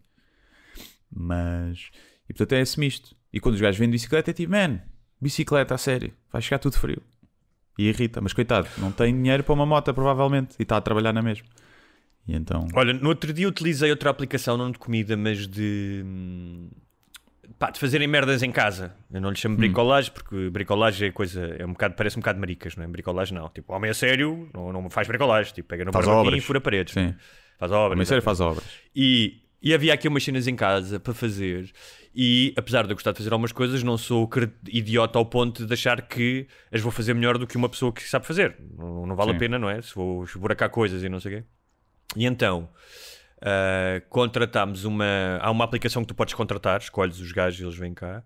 Mas. E portanto é esse misto. E quando os gajos vêm de bicicleta é tipo, man, bicicleta, a sério, vai chegar tudo frio. E irrita, mas coitado, não tem dinheiro para uma moto, provavelmente, e está a trabalhar na mesma. E então. Olha, no outro dia utilizei outra aplicação, não de comida, mas de. Hum, pá, de fazerem merdas em casa. Eu não lhe chamo hum. bricolagem, hum. porque bricolagem é coisa. É um bocado, parece um bocado maricas, não é? Bricolagem não. Tipo, homem é sério, não, não faz bricolagem. Tipo, pega no barbaquim e fura paredes. Sim. Faz obras. Homem a é sério, faz obras. E e havia aqui umas cenas em casa para fazer. E apesar de eu gostar de fazer algumas coisas, não sou idiota ao ponto de achar que as vou fazer melhor do que uma pessoa que sabe fazer. Não, não vale Sim. a pena, não é? Se vou esburacar coisas e não sei o quê. E então. Uh, contratámos uma. Há uma aplicação que tu podes contratar, escolhes os gajos e eles vêm cá.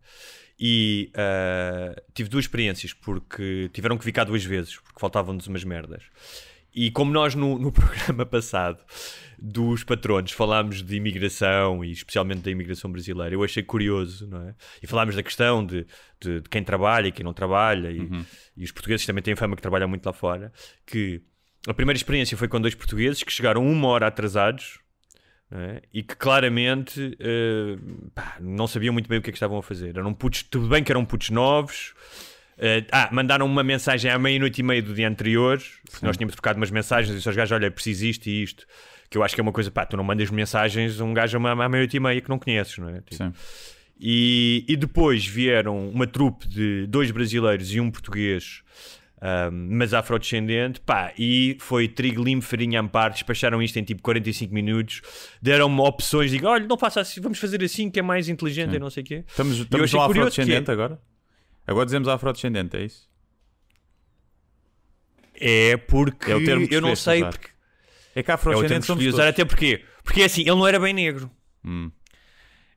E uh, tive duas experiências, porque tiveram que ficar duas vezes, porque faltavam-nos umas merdas. E como nós no, no, programa passado dos patronos falámos de imigração e especialmente da imigração brasileira, eu achei curioso, não é? E falámos da questão de, de, de quem trabalha e quem não trabalha, e, uhum. e, os portugueses também têm fama que trabalham muito lá fora. Que a primeira experiência foi com dois portugueses que chegaram uma hora atrasados é? e que claramente uh, pá, não sabiam muito bem o que é que estavam a fazer. Eram putos, tudo bem que eram putos novos Uh, ah, mandaram uma mensagem à meia-noite e meia do dia anterior, porque Sim. nós tínhamos trocado umas mensagens e os gajos, olha, preciso isto e isto. Que eu acho que é uma coisa, pá, tu não mandas mensagens a um gajo à meia-noite e meia que não conheces, não é? Tipo, Sim. E, e, depois vieram uma trupe de dois brasileiros e um português, um, mas afrodescendente, pá, e foi trigo, limo, farinha, amparo, despacharam isto em tipo 45 minutos, deram-me opções, digo, olha, não faça assim, vamos fazer assim que é mais inteligente Sim. e não sei o quê. Estamos, estamos afrodescendente que, agora? Agora dizemos afrodescendente, é isso? É porque é o termo que eu não sei usar. porque é que é afrodescendente é somos usar todos. até porque porque é assim ele não era bem negro. Hum.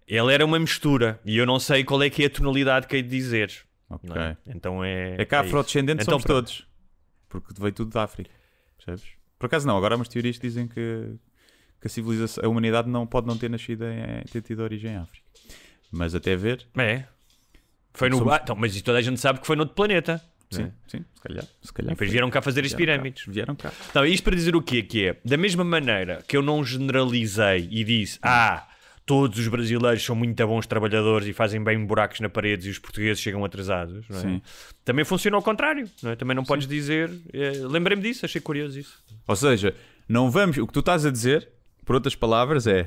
Ele era uma mistura e eu não sei qual é que é a tonalidade que hei de dizer. Ok. É? Então é. É que é afrodescendente é somos então, todos porque veio tudo da África, percebes? Por acaso não. Agora há umas teorias dizem que que a civilização, a humanidade não pode não ter nascido em, ter tido origem em África. Mas até ver. É. Foi no... Somos... Ah, então, mas toda a gente sabe que foi no outro planeta. Sim, é? sim, se calhar. Se calhar e depois vieram cá fazer as pirâmides. Cá, vieram cá. Então, isto para dizer o quê? Que é, da mesma maneira que eu não generalizei e disse, ah, todos os brasileiros são muito bons trabalhadores e fazem bem buracos na parede e os portugueses chegam atrasados. É? Também funciona ao contrário. Não é? Também não Sim. podes dizer. É, Lembrei-me disso, achei curioso isso. Ou seja, não vamos. O que tu estás a dizer, por outras palavras, é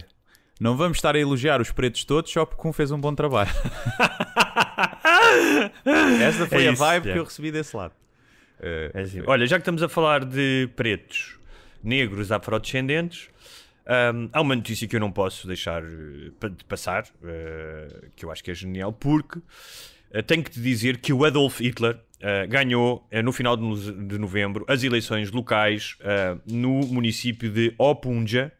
não vamos estar a elogiar os pretos todos só porque um fez um bom trabalho. Essa foi é isso, a vibe é. que eu recebi desse lado. Uh, é assim. Olha, já que estamos a falar de pretos, negros, afrodescendentes, um, há uma notícia que eu não posso deixar eh, de passar, uh, que eu acho que é genial, porque eh, tenho que te dizer que o Adolf Hitler ganhou, no final de, novembro, as eleições locais no município de Opunja,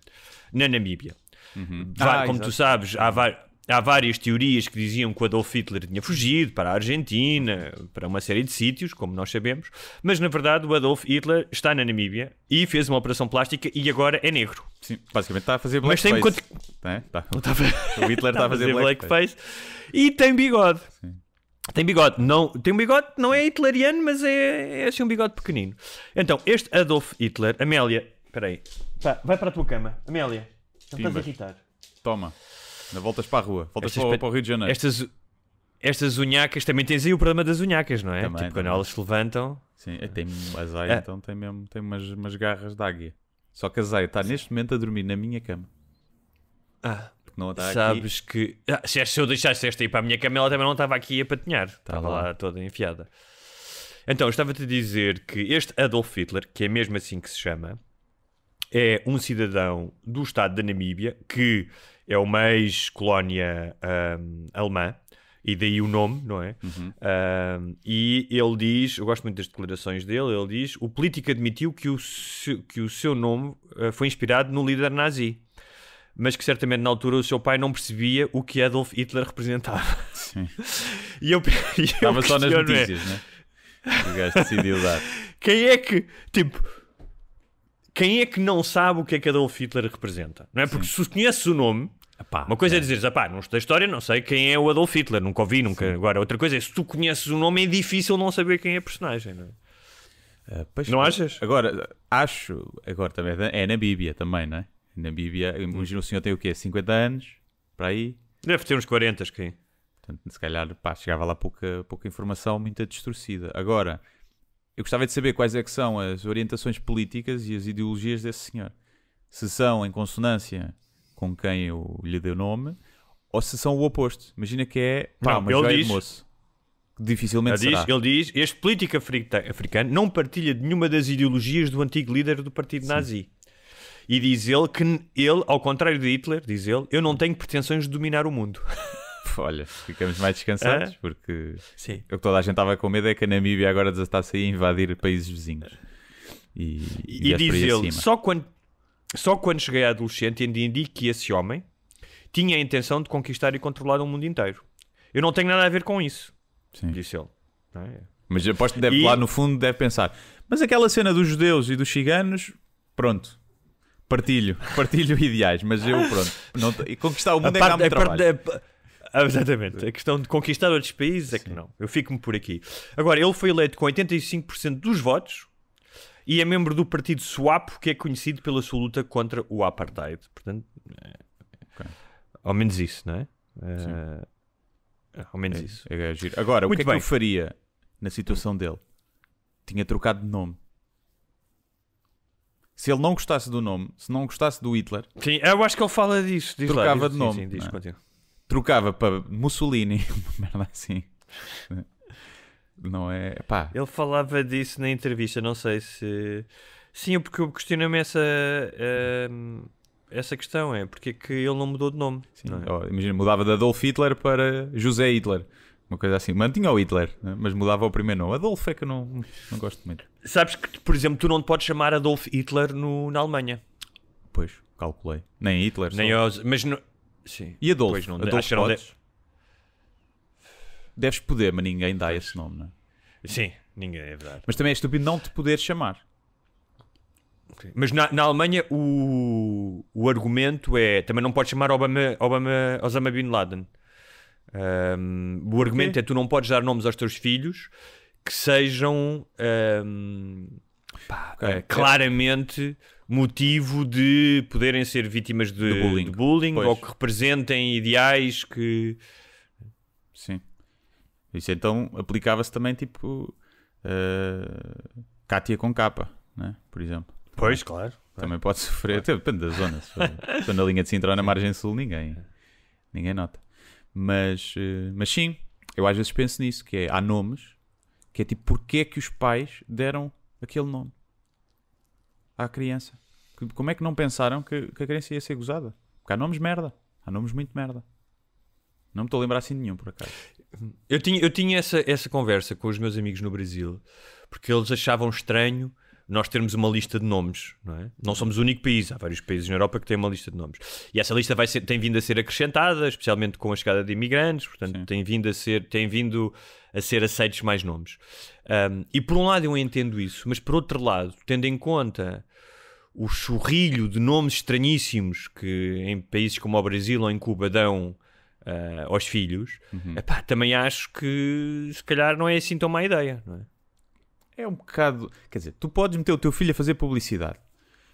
na Namíbia. Uhum. Ah, como exato. tu sabes, há vários há várias teorias que diziam que o Adolf Hitler tinha fugido para a Argentina, para uma série de sítios, como nós sabemos, mas na verdade o Adolf Hitler está na Namíbia e fez uma operação plástica e agora é negro. Sim, basicamente está a fazer blackface. Mas tem quanto... Tá, é, tá. tá o Hitler está, tá a fazer, blackface. e tem bigode. Sim. Tem bigode, não, tem um bigode, não é hitleriano, mas é, é assim um bigode pequenino. Então, este Adolf Hitler, Amélia, espera aí, vai para a tua cama, Amélia, não estás a irritar. Toma. Voltas para a rua, voltas para, para, o Rio de Janeiro. Estas, estas unhacas, também tens aí o problema das unhacas, não é? Também, tipo, também. quando elas se levantam. Sim, é, tem azeite, é. então tem mesmo tem umas, umas garras de águia. Só que Zaya está neste momento a dormir na minha cama. Ah, não está Sabes aqui. que. Ah, se eu deixasse esta ir para a minha cama, ela também não estava aqui a patinhar. Tá estava lá. lá toda enfiada. Então, estava-te a dizer que este Adolf Hitler, que é mesmo assim que se chama, é um cidadão do estado da Namíbia que é uma ex-colónia um, alemã, e daí o nome, não é? Uhum. Um, e ele diz, eu gosto muito das declarações dele, ele diz, o político admitiu que o seu, que o seu nome eh, foi inspirado no líder nazi, mas que certamente na altura o seu pai não percebia o que Adolf Hitler representava. Sim. e eu, e eu Estava só nas notícias, né? O gajo decidiu dar. Quem é que, tipo quem é que não sabe o que é que Adolf Hitler representa? Não é? Porque Sim. se conheces o nome, Epá, uma coisa é, é dizeres, apá, não da história, não sei quem é o Adolf Hitler, nunca ouvi, nunca. Sim. Agora, outra coisa é se tu conheces o nome, é difícil não saber quem é a personagem, não é? Uh, pois, não achas? Agora, acho, agora também é na Bíblia também, não é? Na Bíblia, imagina o senhor tem o quê? 50 anos? Para aí? Deve ter uns 40, quem? Portanto, se calhar, pá, chegava lá pouca, pouca informação, muita distorcida. Agora, eu gostava de saber quais é que são as orientações políticas e as ideologias desse senhor. Se são em consonância com quem eu lhe dei o nome, ou se são o oposto. Imagina que é pá, não, uma ele é diz, moço. Dificilmente ele será. Diz, ele diz, este político africano não partilha de nenhuma das ideologias do antigo líder do partido Sim. nazi. E diz ele que ele, ao contrário de Hitler, diz ele, eu não tenho pretensões de dominar o mundo. Olha, ficamos mais descansados, ah, porque sim. o que toda a gente estava com medo é que a Namíbia agora desatasse a invadir países vizinhos. E, e, e diz ele, só quando, só quando cheguei a adolescente entendi que esse homem tinha a intenção de conquistar e controlar o mundo inteiro. Eu não tenho nada a ver com isso, sim. disse ele. Ah, é. Mas aposto que deve, e... lá no fundo deve pensar. Mas aquela cena dos judeus e dos ciganos, pronto, partilho, partilho ideais, mas eu pronto. Não, e conquistar o mundo é a é parte, a parte, ah, exatamente. A questão de conquistar outros países é que não. Eu fico-me por aqui. Agora, ele foi eleito com 85% dos votos e é membro do partido SWAPO, que é conhecido pela sua luta contra o apartheid. Portanto, é, okay. É, ao menos isso, não é? Uh, ao menos é, isso. É, é Agora, Muito o que é que eu faria na situação dele? Tinha trocado de nome. Se ele não gostasse do nome, se não gostasse do Hitler. Sim, eu acho que ele fala disso. Diz trocava lá, diz, de nome. Sim, sim, diz, trocava para Mussolini, uma merda assim. Não é. Pá. Ele falava disso na entrevista, não sei se. Sim, porque eu questiono-me essa. Uh, essa questão é porque é que ele não mudou de nome. É? Oh, imagina, mudava de Adolf Hitler para José Hitler. Uma coisa assim. Mantinha o Hitler, né? mas mudava o primeiro nome. Adolf é que eu não, não gosto muito. Sabes que, por exemplo, tu não te podes chamar Adolf Hitler no, na Alemanha. Pois, calculei. Nem Hitler. Nem os, mas Sim. E Adolfo? Pois não, Adolfo não de... Deves poder, mas ninguém dá esse nome, não é? Sim, ninguém, é verdade. Mas também é estúpido não te poder chamar. Okay. Mas na, na, Alemanha o, o argumento é também não podes chamar Obama, Obama Osama Bin Laden. Um, o argumento okay. é tu não podes dar nomes aos teus filhos que sejam um, pá, eh, okay. claramente motivo de poderem ser vítimas de, de bullying, de bullying ou que representem ideais que. Sim. Isso então aplicava-se também tipo. Uh, Cátia com capa, né? por exemplo. Pois, claro. Também pode sofrer, claro. depende da zona. Se for, na linha de cintura ou na margem sul, ninguém, ninguém nota. Mas, eh, mas sim, eu às vezes penso nisso, que é, há nomes, que é tipo, porquê é que os pais deram aquele nome? à criança. Como é que não pensaram que, que a criança ia ser gozada? Porque há nomes merda. Há nomes muito merda. Não me estou a lembrar assim de nenhum, por acaso. Eu tinha, eu tinha essa, essa conversa com os meus amigos no Brasil, porque eles achavam estranho nós termos uma lista de nomes, não é? Não somos o único país, há vários países na Europa que têm uma lista de nomes. E essa lista vai ser, tem vindo a ser acrescentada, especialmente com a chegada de imigrantes, portanto, tem vindo a ser, tem vindo a ser aceitos mais nomes. Um, e por um lado eu entendo isso, mas por outro lado, tendo em conta o churrilho de nomes estranhíssimos que em países como o Brasil ou em Cuba dão uh, aos filhos, uhum. epá, também acho que se calhar não é assim tão má ideia, não é? é um bocado. Quer dizer, tu podes meter o teu filho a fazer publicidade,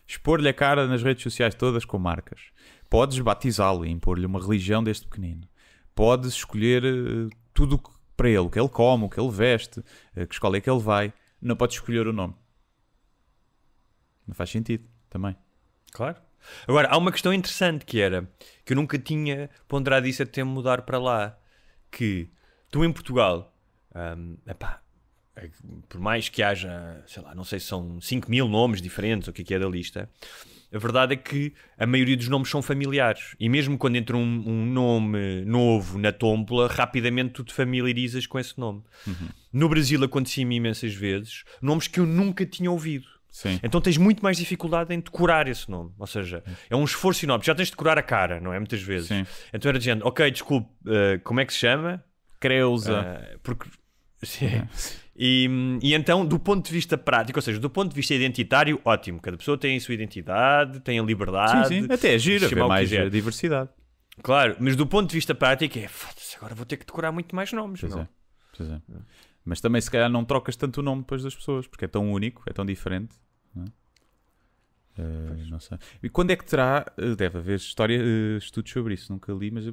expor-lhe a cara nas redes sociais todas com marcas, podes batizá-lo e impor-lhe uma religião deste pequenino, podes escolher eh, tudo para ele, o que ele come, o que ele veste, uh, que escola é que ele vai, não podes escolher o nome. Não faz sentido também. Claro. Agora, há uma questão interessante que era que eu nunca tinha ponderado isso até mudar para lá. Que tu em Portugal, um, epá, é por mais que haja, sei lá, não sei se são 5 mil nomes diferentes, o que é que é da lista, a verdade é que a maioria dos nomes são familiares. E mesmo quando entra um, um nome novo na tómbola, rapidamente tu te familiarizas com esse nome. Uhum. No Brasil acontecia-me imensas vezes nomes que eu nunca tinha ouvido. Sim. Então tens muito mais dificuldade em decorar esse nome. Ou seja, é um esforço enorme. Já tens de decorar a cara, não é? Muitas vezes. Sim. Então era dizendo, ok, desculpe, uh, como é que se chama? Creuza. Uh, porque. Sim. É. E, e, então, do ponto de vista prático, ou seja, do ponto de vista identitário, ótimo. Cada pessoa tem a sua identidade, tem a liberdade. Sim, sim. Até é giro, haver mais diversidade. Claro, mas do ponto de vista prático é, agora vou ter que decorar muito mais nomes, pois não? É. Pois é. Mas também se calhar não trocas tanto o nome depois das pessoas, porque é tão único, é tão diferente. Não, é? uh, não sei. E quando é que terá? Eh, deve haver história, eh, estudos sobre isso, nunca li, mas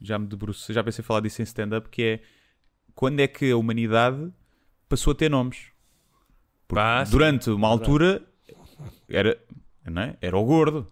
já me debruço, já pensei falar disso em stand-up, que é quando é que a humanidade passou a ter nomes. porque ah, durante uma altura era, não é? era o gordo,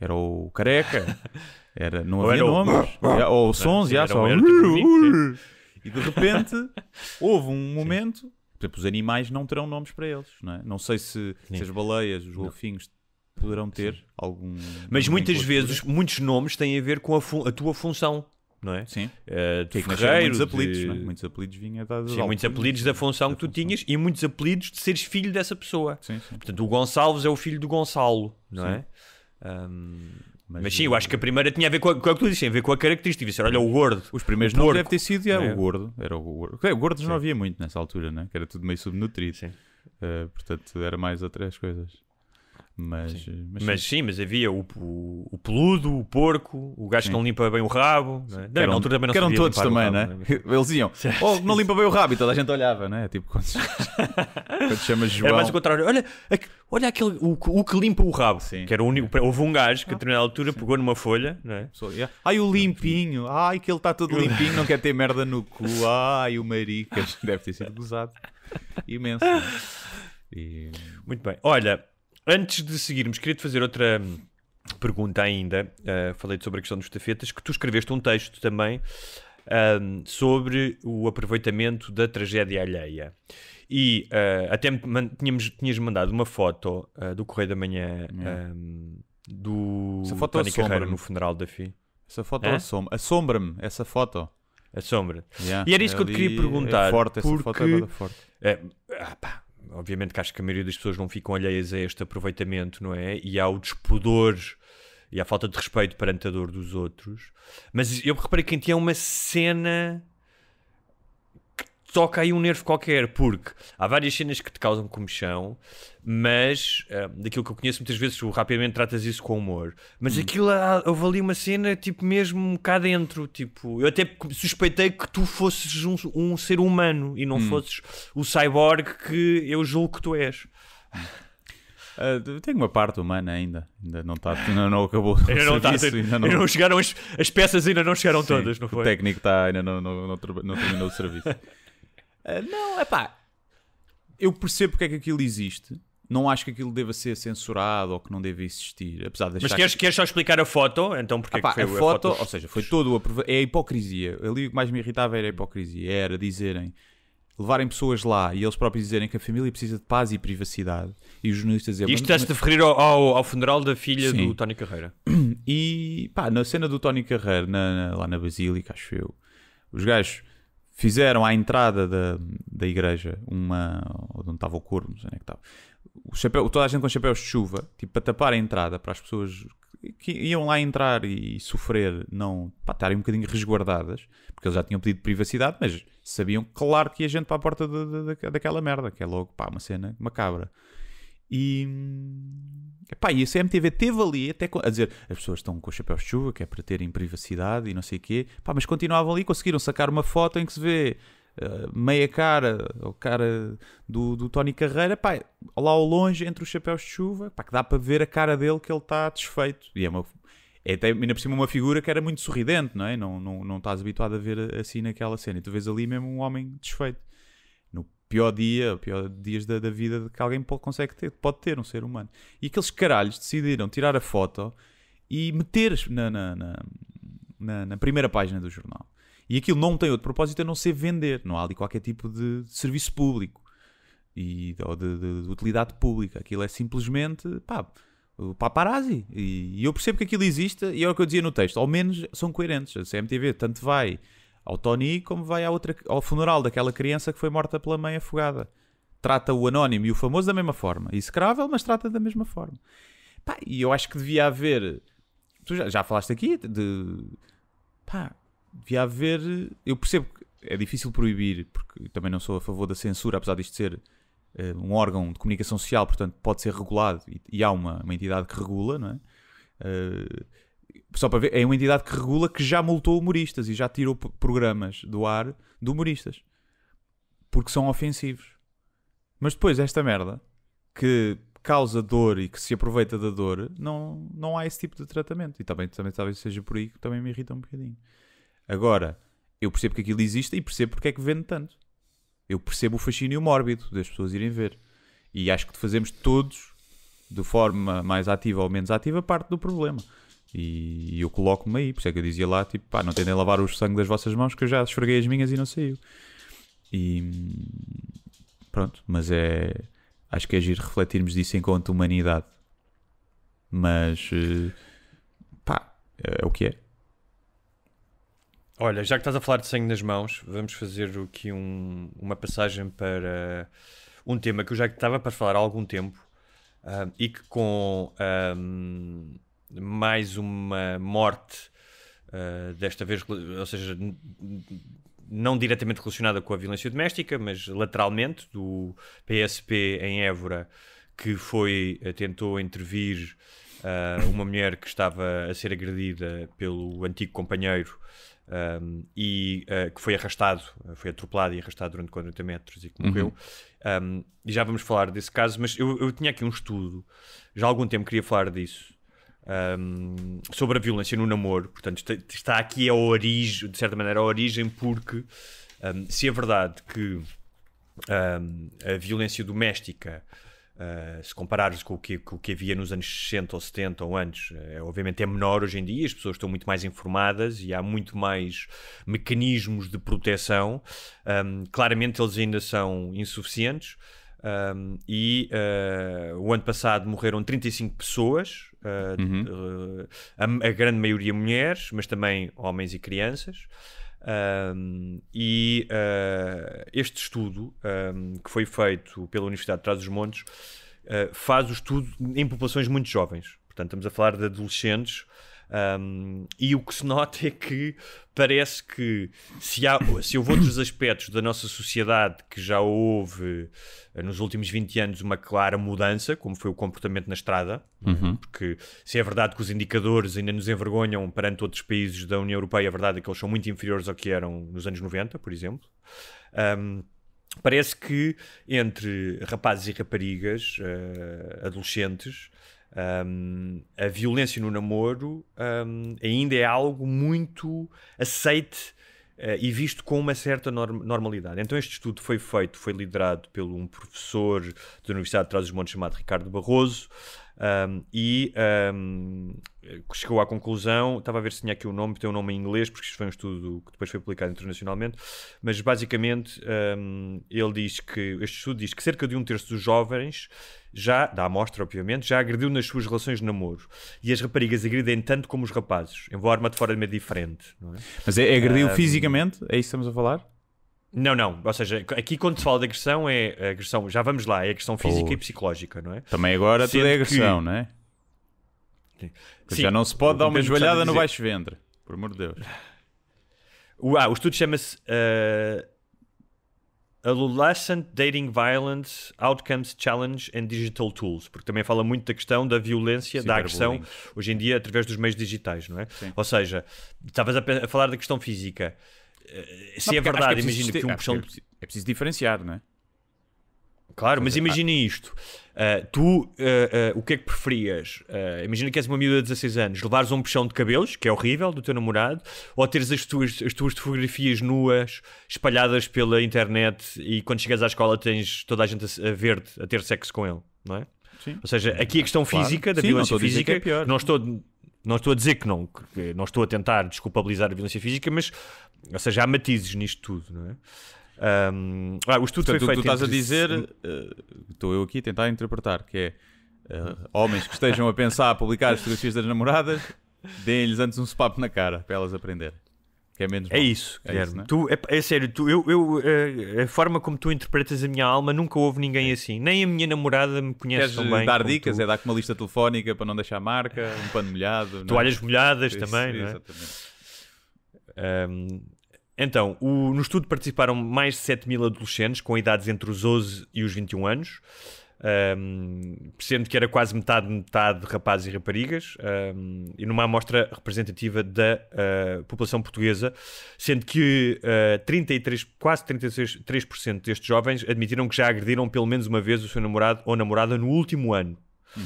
era o careca, era, não havia ou nomes, o... ou sons, já, só. e de repente houve um momento. Por exemplo, os animais não terão nomes para eles, não é? Não sei se, se as baleias, os golfinhos poderão ter Sim. algum. Mas muitas vezes, muitos nomes têm a ver com a, a tua função não é? Sim. Uh, eh, de é Ferreiro, muitos apelidos, de... É? Muitos apelidos vinha da Sim, muitos apelidos da função da que tu função. tinhas e muitos apelidos de seres filho dessa pessoa. Sim, sim. Portanto, o Gonçalves é o filho do Gonçalo, não é? sim. é? Um... Mas, mas, sim, eu acho que a primeira tinha a ver com, a, com o que tu a ver com a característica. Disse, olha, o gordo. Os primeiros não deve ter sido, era é? o gordo. Era o gordo. É, gordos sim. não havia muito nessa altura, né? Que era tudo meio subnutrido. Sim. Uh, portanto, era mais outras coisas. Mas sim. Eh, mas sim, mas, sim. mas havia o, o, o, peludo, o porco, o gajo sim. que não limpa bem o rabo. Não é? Não, eram, na altura também não eram todos também, né? É? Eles iam, ou oh, não limpa bem o rabo e toda a gente olhava, né? Tipo, quando, quando chamas João. Era mais o contrário, olha, é olha aquele, o, o que limpa o rabo. Sim. Que era o único. Houve um gajo que a ah, determinada altura pegou numa folha, não é? So, yeah. Ai, o limpinho, ai, que ele está todo limpinho, não quer ter merda no cu, ai, o maricas. Deve ter sido gozado imenso. E... Muito bem, olha. Antes de seguirmos, queria-te fazer outra hum, pergunta ainda. Uh, eh, falei sobre a questão dos tafetas, que tu escreveste um texto também um, sobre o aproveitamento da tragédia alheia. E uh, até tínhamos, tinhas mandado uma foto uh, do Correio da Manhã um, do Essa foto é Tony Carreira no funeral da FI. Essa foto é assombra-me, assombra essa foto. Assombra. Yeah. E era isso que eu te queria é perguntar. É forte, porque... essa foto é forte. É, ah, pá, obviamente que acho que a maioria das pessoas não ficam alheias a este aproveitamento, não é? E há o despudor e a falta de respeito perante a dor dos outros. Mas eu reparei que em ti é uma cena toca aí um nervo qualquer, porque há várias cenas que te causam comichão, mas eh, daquilo que eu conheço, muitas vezes tu rapidamente tratas isso com humor. Mas hum. aquilo, ah, houve ali uma cena, tipo, mesmo cá dentro, tipo, eu até suspeitei que tu fosses um, um ser humano e não hum. fosses o cyborg que eu julgo que tu és. Uh, ah, tem uma parte humana ainda, ainda não, tá, ainda não acabou. Ainda não, tá, ainda não... Ainda não chegaram as, as, peças, ainda não chegaram Sim, todas, não foi? O técnico está ainda não, não, não, não terminou o serviço. Eh, não, é pá. Eu percebo porque é que aquilo existe. Não acho que aquilo deva ser censurado ou que não deva existir, apesar de Mas queres, que... queres só explicar a foto? Então porque Epá, é que foi a foto, a foto? Ou seja, foi todo o é a hipocrisia. Ali o que mais me irritava era a hipocrisia, era dizerem levarem pessoas lá e eles próprios dizerem que a família precisa de paz e privacidade e os jornalistas dizem. Isto está se a referir ao, ao, ao, funeral da filha Sim. do Tony Carreira. E pá, na cena do Tony Carreira, na, na, lá na Basílica, acho eu, os gajos fizeram à entrada da, da igreja uma. onde estava o corvo, não sei onde é que estava. O chapéu, toda a gente com chapéus de chuva, tipo, para tapar a entrada para as pessoas que iam lá entrar e sofrer, não. para estarem um bocadinho resguardadas, porque eles já tinham pedido privacidade, mas sabiam, claro, que ia gente para a porta de, de, de, daquela merda, que é logo, pá, uma cena macabra. E. Epá, e a MTV teve ali até a dizer as pessoas estão com chapéus de chuva, que é para terem privacidade e não sei o quê, Epá, mas continuavam ali conseguiram sacar uma foto em que se vê uh, meia cara, ou cara do, do Tony Carreira, Epá, lá ao longe entre os chapéus de chuva, Epá, que dá para ver a cara dele que ele está desfeito. E é uma, é até, ainda por cima uma figura que era muito sorridente, não é? Não, não, não estás habituado a ver assim naquela cena. E tu vês ali mesmo um homem desfeito pior dia, pior dias da, da vida que alguém pode, consegue ter, pode ter um ser humano. E aqueles caralhos decidiram tirar a foto e meter na, na, na, na, primeira página do jornal. E aquilo não tem outro propósito a não ser vender. Não há ali qualquer tipo de, serviço público e, ou de, de, de, utilidade pública. Aquilo é simplesmente pá, paparazzi. E, e eu percebo que aquilo existe e é o que eu dizia no texto. Ao menos são coerentes. A CMTV tanto vai ao Tony como vai à outra, ao funeral daquela criança que foi morta pela mãe afogada. Trata o anónimo e o famoso da mesma forma. Execrável, mas trata da mesma forma. Pá, e eu acho que devia haver. Tu já, já falaste aqui de. Pá, devia haver. Eu percebo que é difícil proibir, porque também não sou a favor da censura, apesar disto ser uh, um órgão de comunicação social, portanto pode ser regulado e, e há uma, uma entidade que regula, não é? Uh, só para ver, é uma entidade que regula que já multou humoristas e já tirou programas do ar de humoristas. Porque são ofensivos. Mas depois esta merda que causa dor e que se aproveita da dor, não, não há esse tipo de tratamento. E também, também talvez seja por aí que também me irrita um bocadinho. Agora, eu percebo que aquilo existe e percebo porque é que vende tanto. Eu percebo o fascínio mórbido das pessoas irem ver. E acho que fazemos todos, de forma mais ativa ou menos ativa, parte do problema. E, e eu coloco-me aí, por isso é que eu dizia lá, tipo, pá, não a lavar o sangue das vossas mãos, que eu já esfreguei as minhas e não saiu. E pronto, mas é. Acho que é giro refletirmos disso enquanto humanidade. Mas eh, pá, é, é o que é. Olha, já que estás a falar de sangue nas mãos, vamos fazer aqui um, uma passagem para um tema que eu já estava para falar há algum tempo uh, e que com ah, mais uma morte, uh, desta vez, ou seja, não diretamente relacionada com a violência doméstica, mas lateralmente, do PSP em Évora, que foi, eh, tentou intervir uh, uma mulher que estava a ser agredida pelo antigo companheiro um, e uh, que foi arrastado, foi atropelado e arrastado durante 40 metros e que uhum. morreu. Uhum. Um, e já vamos falar desse caso, mas eu, eu tinha aqui um estudo, já há algum tempo queria falar disso, um, sobre a violência no namoro. Portanto, está aqui a origem, de certa maneira, a origem, porque um, se é verdade que a violência doméstica Uh, se comparares com o, que, com o que havia nos anos 60 ou 70 ou antes, é, obviamente é menor hoje em dia, as pessoas estão muito mais informadas e há muito mais mecanismos de proteção. Um, claramente eles ainda são insuficientes. Um, e uh, o ano passado morreram 35 pessoas eh, uhum. uh, a, a, grande maioria mulheres, mas também homens e crianças. Um, e eh, este estudo um, que foi feito pela Universidade de trás dos montes faz o estudo em populações muito jovens. Portanto, estamos a falar de adolescentes um, e o que se nota é que parece que se, há, se houve outros aspectos da nossa sociedade que já houve eh, nos últimos 20 anos uma clara mudança, como foi o comportamento na estrada, uhum. porque se é verdade que os indicadores ainda nos envergonham perante outros países da União Europeia, a é verdade é que eles são muito inferiores ao que eram nos anos 90, por exemplo. Um, parece que entre rapazes e raparigas, uh, adolescentes, um, a violência no namoro um, ainda é algo muito aceite uh, e visto com uma certa norm normalidade. Então, este estudo foi feito, foi liderado por um professor da Universidade de Trás-os-Montes chamado Ricardo Barroso, um, e um, chegou à conclusão, estava a ver se tinha aqui o um nome, tem um nome em inglês, porque isto foi um estudo que depois foi publicado internacionalmente, mas basicamente ele diz que, este estudo diz que cerca de um terço dos jovens já, da amostra obviamente, já agrediu nas suas relações de namoro. E as raparigas agridem tanto como os rapazes, embora de forma diferente. É? Mas é, é agrediu fisicamente? É isso que estamos a falar? Não, não. Ou seja, aqui quando se fala de agressão é agressão, já vamos lá, é agressão física e psicológica, não é? Também agora Sendo tudo é agressão, que... não é? Sim. Já não se pode dar uma joelhada dizer... no baixo ventre, por amor de Deus. O, ah, o estudo chama-se uh, Adolescent Dating Violence Outcomes Challenge and Digital Tools, porque também fala muito da questão da violência, da agressão, hoje em dia através dos meios digitais, não é? Sim. Ou seja, estavas a, a falar da questão física. Eh, se não, é verdade, é imagina que um é, puxão. é, preciso diferenciar, não é? Claro, mas é, imagina isto. Uh, tu, uh, uh, o que é que preferias? imagina que és uma miúda de 16 anos, levares um puxão de cabelos, que é horrível, do teu namorado, ou teres as tuas, as tuas fotografias nuas espalhadas pela internet e quando chegas à escola tens toda a gente a, verde ver-te, a ter sexo com ele, não é? Sim. Ou seja, aqui a questão claro. física, da Sim, violência não física, é não estou não estou a dizer que não, que não estou a tentar desculpabilizar a violência física, mas, ou seja, há matizes nisto tudo, não é? Um, ah, o estudo Portanto, foi tu, feito. Tu estás entre... a dizer, uh, estou eu aqui a tentar interpretar, que é uh, homens que estejam a pensar a publicar as fotografias das namoradas, deem-lhes antes um sopapo na cara para elas aprenderem. Que é menos É mal. isso, é Guilherme. Isso, é? Tu, é, é, sério, tu, eu, eu, eh, a forma como tu interpretas a minha alma, nunca houve ninguém é. assim. Nem a minha namorada me conhece Queres tão eh, bem. dar dicas? Tu. É dar uma lista telefónica para não deixar marca, um pano molhado. Toalhas é? molhadas isso, também, não é? Exatamente. Um, então, o, no estudo participaram mais de 7 mil adolescentes com idades entre os 11 e os 21 anos um, sendo que era quase metade metade de rapazes e raparigas, um, e numa amostra representativa da uh, população portuguesa, sendo que uh, ah, 33, quase 33% 3% destes jovens admitiram que já agrediram pelo menos uma vez o seu namorado ou namorada no último ano. Uhum.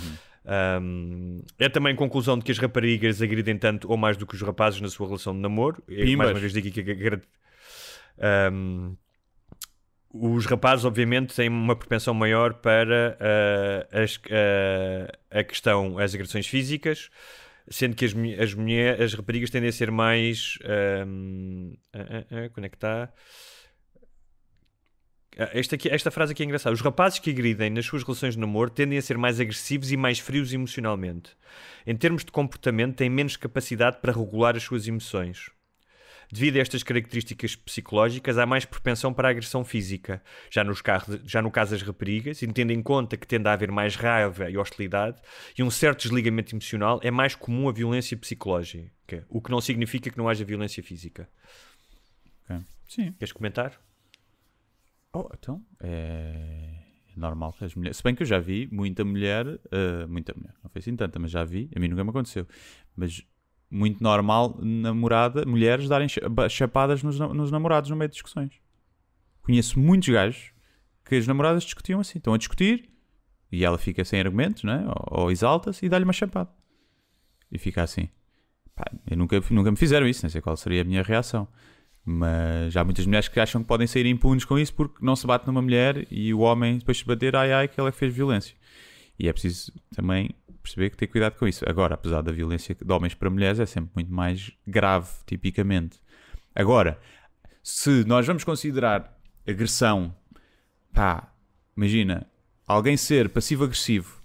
Um, é também conclusão de que as raparigas agridem tanto ou mais do que os rapazes na sua relação de namoro. Eu, mais uma vez digo que... Um, os rapazes, obviamente, têm uma propensão maior para uh, as, uh, a questão, as agressões físicas, sendo que as, as, mulher, as raparigas tendem a ser mais. Um, uh, uh, é que está? Ah, esta, aqui, esta frase aqui é engraçada. Os rapazes que agridem nas suas relações de namoro tendem a ser mais agressivos e mais frios emocionalmente. Em termos de comportamento, têm menos capacidade para regular as suas emoções. Devido a estas características psicológicas, há mais propensão para a agressão física. Já, nos carros, já no caso das raparigas, e tendo em conta que tende a haver mais raiva e hostilidade e um certo desligamento emocional, é mais comum a violência psicológica, o que não significa que não haja violência física. Okay. Sim. Queres comentar? Oh, então, é normal que as mulheres. Se bem que eu já vi muita mulher, uh, muita mulher, não foi assim tanta, mas já vi, a mim nunca me aconteceu. Mas muito normal namorada, mulheres darem chapadas nos, nos namorados no meio de discussões. Conheço muitos gajos que as namoradas discutiam assim. Estão a discutir e ela fica sem argumentos, né? ou, ou exalta-se e dá-lhe uma chapada. E fica assim. Pá, eu nunca, nunca me fizeram isso, nem sei qual seria a minha reação. Mas há muitas mulheres que acham que podem sair impunes com isso porque não se bate numa mulher e o homem, depois de bater, ai ai, que ela fez violência. E é preciso também perceber que ter cuidado com isso. Agora, apesar da violência de homens para mulheres, é sempre muito mais grave, tipicamente. Agora, se nós vamos considerar agressão, pá, imagina, alguém ser passivo-agressivo,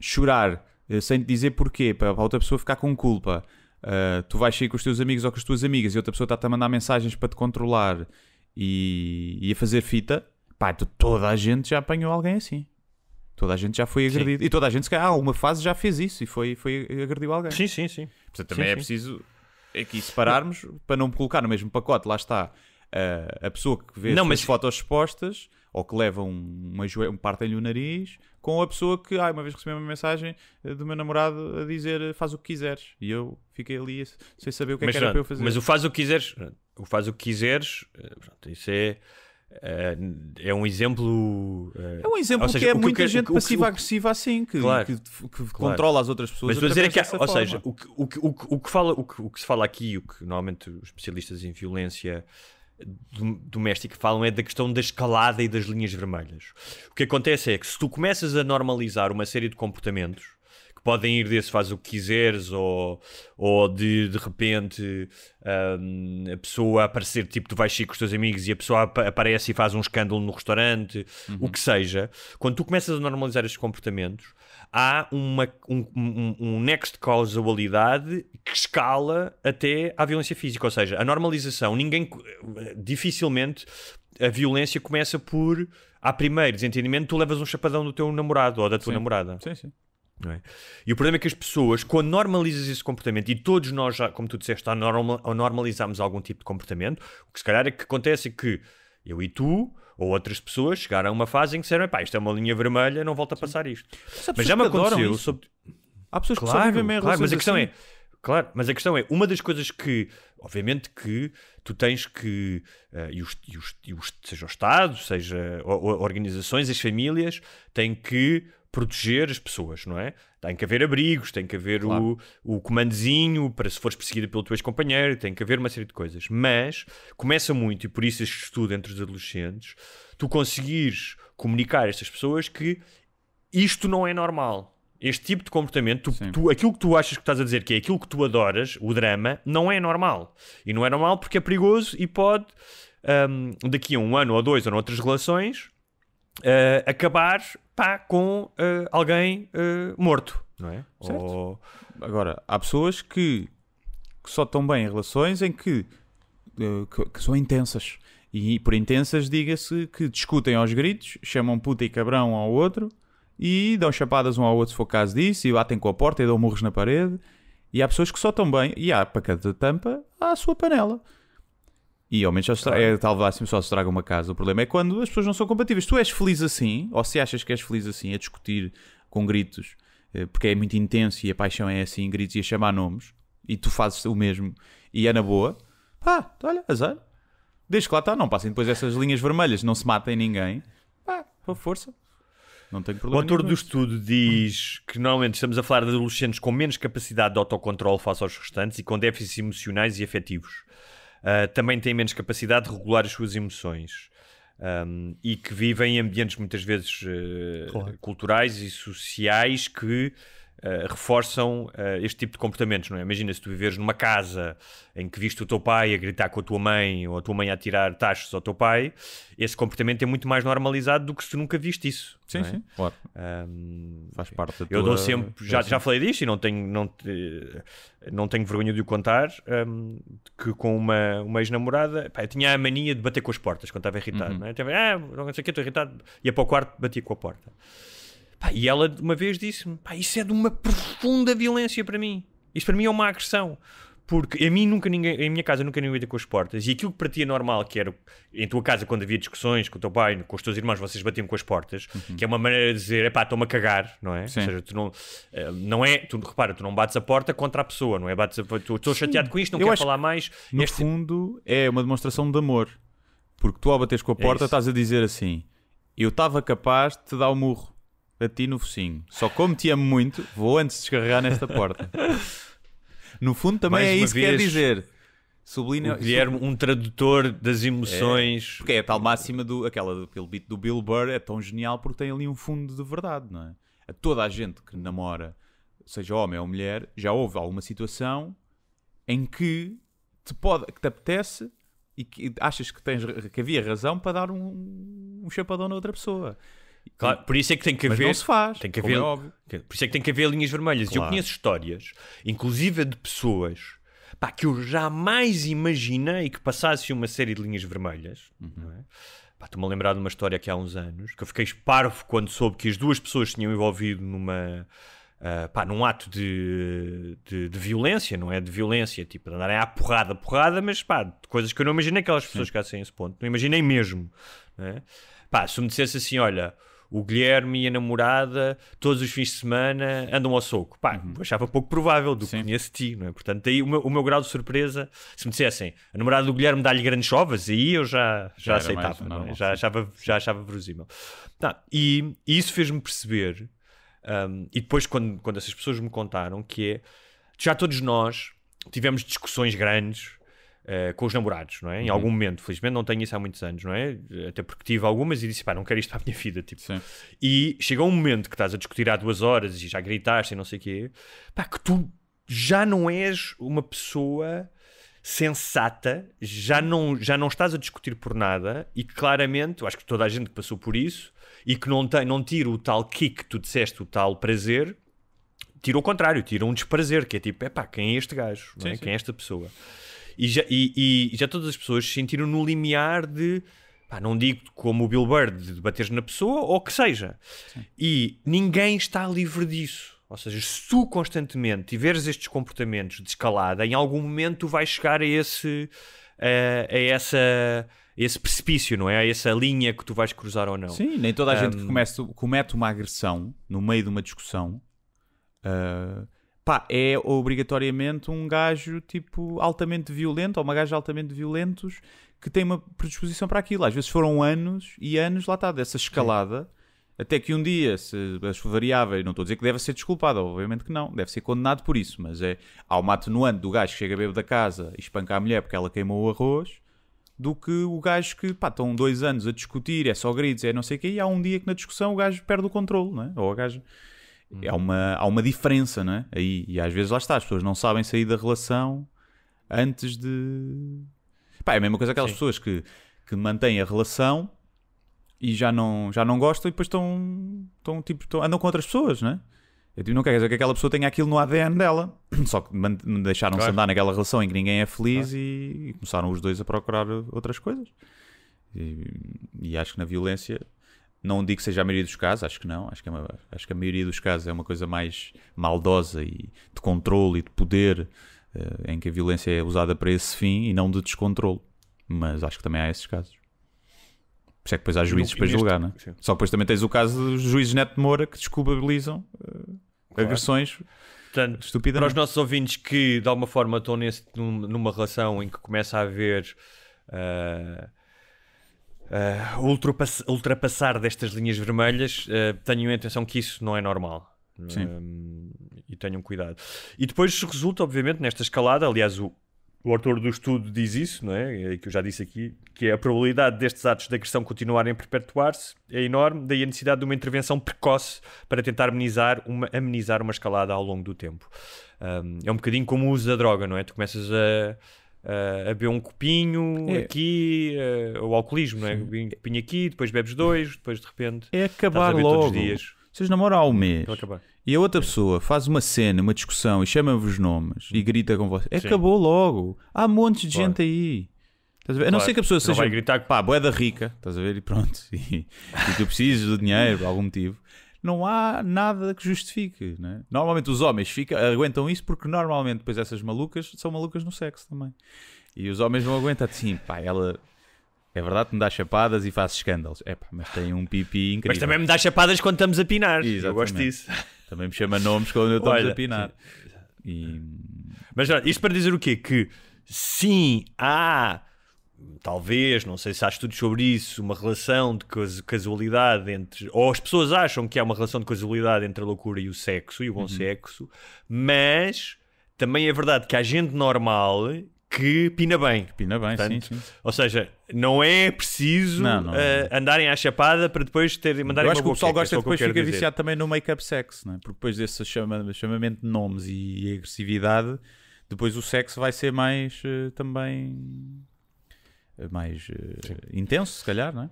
chorar, eh, sem te dizer porquê, para outra pessoa ficar com culpa, uh, tu vais sair com os teus amigos ou com as tuas amigas e outra pessoa está-te a mandar mensagens para te controlar e, e a fazer fita, pá, toda a gente já apanhou alguém assim. Toda a gente já foi agredido E toda a gente, se calhar, uma fase já fez isso e foi, foi agrediu alguém. Sim, sim, sim. Portanto, também sim, é sim. preciso aqui separarmos não. para não colocar no mesmo pacote. Lá está a, a pessoa que vê não, as mas... fotos expostas ou que leva um, uma joelha, um partem-lhe o nariz com a pessoa que, ah, uma vez recebi uma mensagem eh, do meu namorado a dizer eh, faz o que quiseres. E eu fiquei ali sem saber o que, é mas, é que era para eu fazer. Mas o faz o que quiseres, o faz o que quiseres, eh, pronto, isso é eh, é um exemplo. Eh, é um exemplo seja, que é muita que, gente passiva-agressiva assim, que, claro, que, que claro. controla as outras pessoas. Mas estou a dizer é que, ou seja, o que, o, o, o, que fala, o, que, o que se fala aqui, o que normalmente os especialistas em violência eh, doméstica falam é da questão da escalada e das linhas vermelhas. O que acontece é que se tu começas a normalizar uma série de comportamentos que podem ir desse faz o que quiseres, ou, ou de, de repente um, a pessoa aparecer, tipo, tu vais sair com os teus amigos e a pessoa ap aparece e faz um escândalo no restaurante, uhum. o que seja. Quando tu começas a normalizar estes comportamentos, há uma, um, um, um nexo de causalidade que escala até à violência física, ou seja, a normalização, ninguém dificilmente a violência começa por, a primeiro desentendimento, tu levas um chapadão do teu namorado ou da tua sim. namorada. Sim, sim. É? E o problema é que as pessoas, quando normalizas esse comportamento, e todos nós, já, como tu disseste, já normal, normalizamos algum tipo de comportamento, o que se calhar é que acontece é que eu e tu, ou outras pessoas, chegaram a uma fase em que disseram, isto é uma linha vermelha, não volta a passar isto. Mas, mas já me aconteceu. Há pessoas claro, que sabem claro, mas a questão assim. é, claro, mas a questão é, uma das coisas que, obviamente que tu tens que, uh, e os, e os, e os, seja o Estado, seja o, organizações, as famílias, têm que proteger as pessoas, não é? Tem que haver abrigos, tem que haver claro. o, o comandozinho para se fores perseguida pelo teu ex-companheiro, tem que haver uma série de coisas. Mas começa muito, e por isso este estudo entre os adolescentes, tu conseguires comunicar a estas pessoas que isto não é normal. Este tipo de comportamento, tu, tu, aquilo que tu achas que estás a dizer, que é aquilo que tu adoras, o drama, não é normal. E não é normal porque é perigoso e pode, um, daqui a um ano ou dois ou noutras relações, uh, acabar pá, com uh, alguém uh, morto, não é? Certo. Ou, agora, há pessoas que, que, só estão bem em relações em que, uh, que, que, são intensas. E por intensas, diga-se que discutem aos gritos, chamam puta e cabrão um ao outro e dão chapadas um ao outro se for caso disso, e batem com a porta e dão murros na parede. E há pessoas que só estão bem, e há para cada tampa, há a sua panela. E ao menos só claro. é, talvez assim só se traga uma casa. O problema é quando as pessoas não são compatíveis. Tu és feliz assim, ou se achas que és feliz assim, a discutir com gritos, eh, porque é muito intenso e a paixão é assim, gritos e a chamar nomes, e tu fazes o mesmo e é na boa, pá, olha, azar. Desde que lá está, não passem depois essas linhas vermelhas, não se matem ninguém, pá, força. Não tenho problema. O autor do estudo diz que normalmente estamos a falar de adolescentes com menos capacidade de autocontrole face aos restantes e com déficits emocionais e afetivos. Ah, também têm menos capacidade de regular as suas emoções. Um, e que vivem em ambientes muitas vezes uh, claro. culturais e sociais que eh, reforçam uh, este tipo de comportamentos, não é? Imagina se tu viveres numa casa em que viste o teu pai a gritar com a tua mãe ou a tua mãe a tirar tachos ao teu pai, esse comportamento é muito mais normalizado do que se tu nunca viste isso. Sim, é? sim, claro. Um, Faz parte da tua... Eu dou sempre, já, já falei disto e não tenho, não, não tenho vergonha de o contar, um, que com uma, uma ex-namorada, eu tinha a mania de bater com as portas quando estava irritado, uhum. não é? Tava, tipo, ah, não sei o que, estou irritado, ia para o quarto, batia com a porta. Pá, e ela uma vez disse-me: Isso é de uma profunda violência para mim. Isso para mim é uma agressão. Porque a mim nunca ninguém, em minha casa nunca ninguém ia com as portas. E aquilo que para ti é normal, que era em tua casa quando havia discussões com o teu pai, com os teus irmãos, vocês batiam com as portas, uhum. que é uma maneira de dizer, epá, estou-me a cagar, não é? Sim. Ou seja, tu não, eh, não é, tu repara, tu não bates a porta contra a pessoa, não é? Bates a, tu estou chateado com isto, não Eu quero falar mais. No fundo, é uma demonstração de amor. Porque tu ao bateres com a é porta é estás a dizer assim: Eu estava capaz de te dar o um murro a ti no focinho. Só como te amo muito, vou antes descarregar nesta porta. No fundo, também Mais é isso que quer dizer. Sublinha, o Guilherme, um tradutor das é, emoções. É, porque é a tal máxima do aquela do, aquele beat do Bill Burr é tão genial porque tem ali um fundo de verdade, não é? A toda a gente que namora, seja homem ou mulher, já houve alguma situação em que te pode, que te apetece e que achas que tens que havia razão para dar um, um chapadão na outra pessoa. Claro, por isso é que tem que haver. Mas não se faz. Tem que haver, é óbvio. Por isso é que tem que haver linhas vermelhas. Claro. Eu conheço histórias, inclusive de pessoas pá, que eu jamais imaginei que passasse uma série de linhas vermelhas. Uhum. É? Estou-me a lembrar de uma história que há uns anos que eu fiquei esparvo quando soube que as duas pessoas tinham envolvido numa. Uh, pá, num ato de, de, de, violência, não é? De violência, tipo, de andarem à porrada, porrada, mas pá, de coisas que eu não imaginei que aquelas pessoas que a esse ponto, não imaginei mesmo. Não é? Pá, se me dissesse assim, olha, o Guilherme e a namorada, todos os fins de semana, andam ao soco. Pá, uhum. achava pouco provável do que conheço-te, não é? Portanto, aí o meu, o meu, grau de surpresa, se me dissessem, a namorada do Guilherme dá-lhe grandes chovas, aí eu já, já, já aceitava, não, é? já, achava, já achava verosímil. Tá, e, e isso fez-me perceber, um, e depois quando, quando essas pessoas me contaram, que é, já todos nós tivemos discussões grandes Uh, com os namorados, não é? Em uhum. algum momento, felizmente não tenho isso há muitos anos, não é? Até porque tive algumas e disse, pá, não quero isto para a minha vida, tipo. Sim. E chega um momento que estás a discutir há duas horas e já gritaste e não sei o quê, pá, que tu já não és uma pessoa sensata, já não, já não estás a discutir por nada e claramente, eu acho que toda a gente que passou por isso e que não, tem, não tira o tal kick que tu disseste, o tal prazer, tira o contrário, tira um desprazer, que é tipo, é pá, quem é este gajo? É? Sim, é? Quem é esta pessoa? E já, e, e já todas as pessoas se sentiram no limiar de. Pá, não digo como o Bill Bird, de bateres na pessoa ou que seja. Sim. E ninguém está livre disso. Ou seja, se tu constantemente tiveres estes comportamentos de escalada, em algum momento tu vais chegar a esse, a, a essa, a esse precipício, não é? A essa linha que tu vais cruzar ou não. Sim, nem toda a um... gente que comece, comete uma agressão no meio de uma discussão ah, pá, é obrigatoriamente um gajo tipo altamente violento ou uma gaja altamente violentos que tem uma predisposição para aquilo. Às vezes foram anos e anos lá está, dessa escalada. Sim. Até que um dia, se as variáveis, não estou a dizer que deve ser desculpado, obviamente que não, deve ser condenado por isso, mas é há uma atenuante do gajo que chega bebo da casa e espanca a mulher porque ela queimou o arroz, do que o gajo que pá, estão dois anos a discutir, é só gritos, é não sei o quê, e há um dia que na discussão o gajo perde o controle, não é? ou o gajo é Há, uma, há uma diferença, não é? Aí, e às vezes lá está, as pessoas não sabem sair da relação antes de. Pá, é a mesma coisa aquelas Sim. pessoas que, que mantêm a relação e já não, já não gostam e depois estão, estão tipo, estão, andam com outras pessoas, não é? Eu é tipo, não quero dizer que aquela pessoa tenha aquilo no ADN dela. Só que deixaram-se claro. andar naquela relação em que ninguém é feliz claro. e, e, começaram os dois a procurar outras coisas. E, e, acho que na violência não digo que seja a maioria dos casos, acho que não. Acho que, é uma, acho que a maioria dos casos é uma coisa mais maldosa e de controle e de poder, uh, em que a violência é usada para esse fim e não de descontrole. Mas acho que também há esses casos. Por isso é que depois há juízes para julgar, não é? Só depois também tens o caso dos juízes Neto de Moura que desculpabilizam uh, claro. agressões. Portanto, para os nossos ouvintes que de alguma forma estão nesse, numa relação em que começa a haver. Uh, uh, ultrapass ultrapassar destas linhas vermelhas, uh, eh, em atenção que isso não é normal. Sim. Hum, e tenham cuidado. E depois resulta, obviamente, nesta escalada, aliás, o, o autor do estudo diz isso, não é? que eu já disse aqui, que a probabilidade destes atos de agressão continuarem a perpetuar-se é enorme, daí a necessidade de uma intervenção precoce para tentar amenizar uma, amenizar uma escalada ao longo do tempo. Um, é um bocadinho como o uso da droga, não é? Tu começas a, uh, a beber um copinho é. aqui, uh, o alcoolismo, não é? copinho aqui, depois bebes dois, depois de repente. É acabar logo. Todos os dias. Vocês namoram há um mês e a outra pessoa faz uma cena, uma discussão e chama-vos nomes e grita com vocês, Sim. acabou logo. Há monte de claro. gente aí. Estás a, ver? a não ser que a pessoa seja. vai gritar que pá, boeda rica, estás a ver? E pronto. E, e tu precisas do dinheiro por algum motivo não há nada que justifique. Né? Normalmente os homens ficam, aguentam isso porque normalmente depois essas malucas são malucas no sexo também. E os homens não aguentam assim, pá, ela é verdade que me dá chapadas e faz escândalos. É pá, mas tem um pipi incrível. Mas também me dá chapadas quando estamos a pinar. Exatamente. Eu gosto disso. Também me chama nomes quando estamos a pinar. E... Mas isto para dizer o quê? Que sim, há talvez, não sei se há estudos sobre isso, uma relação de casualidade entre. Ou as pessoas acham que há uma relação de casualidade entre a loucura e o sexo e o bom uhum. sexo, mas também é verdade que há gente normal que pina bem. Pina bem, Portanto, sim, sim, Ou seja, não é preciso não, não, uh, não. andarem à chapada para depois ter mandarem Eu acho que o pessoal gosta é que depois fica dizer. viciado também no make-up sexo, é? porque depois desse chama, chamamento de nomes e, e agressividade, depois o sexo vai ser mais uh, também eh, mais uh, intenso, se calhar, não é?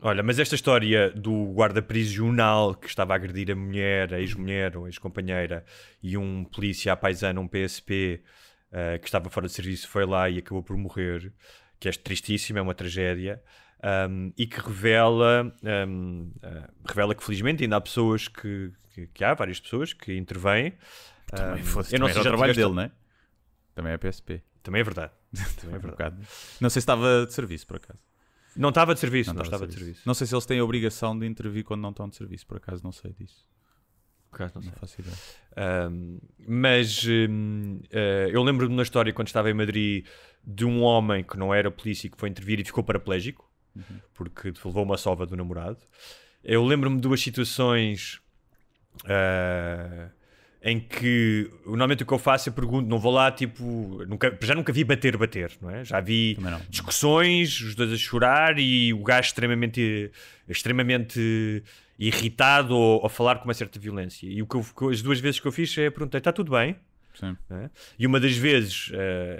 Olha, mas esta história do guarda prisional que estava a agredir a mulher, a ex-mulher ou ex-companheira, e um polícia à paisana, um PSP, uh, eh, que estava fora de serviço, foi lá e acabou por morrer, que é tristíssima, é uma tragédia, um, ehm, e que revela, um, ehm, uh, revela que felizmente ainda há pessoas que, que, que há, várias pessoas que intervêm. Também, um, ehm, fosse, eu não sei, o trabalho dele, não é? Também é PSP. Também é verdade. Também é verdade. Não sei se estava de serviço, por acaso. Não estava de serviço, não, não estava de serviço. de serviço. Não sei se eles têm a obrigação de intervir quando não estão de serviço, por acaso não sei disso. Por acaso não, não faço ideia. Um, mas uh, eu lembro-me na história quando estava em Madrid de um homem que não era polícia que foi intervir e ficou paraplégico uhum. porque levou uma sova do namorado. Eu lembro-me de duas situações. Uh, em que normalmente o que eu faço é pergunto, não vou lá tipo, nunca, já nunca vi bater, bater, não é? Já vi discussões, os dois a chorar e o gajo extremamente, extremamente irritado ou a falar com uma certa violência. E o que eu, as duas vezes que eu fiz é perguntei: está tudo bem? É? E uma das vezes uh,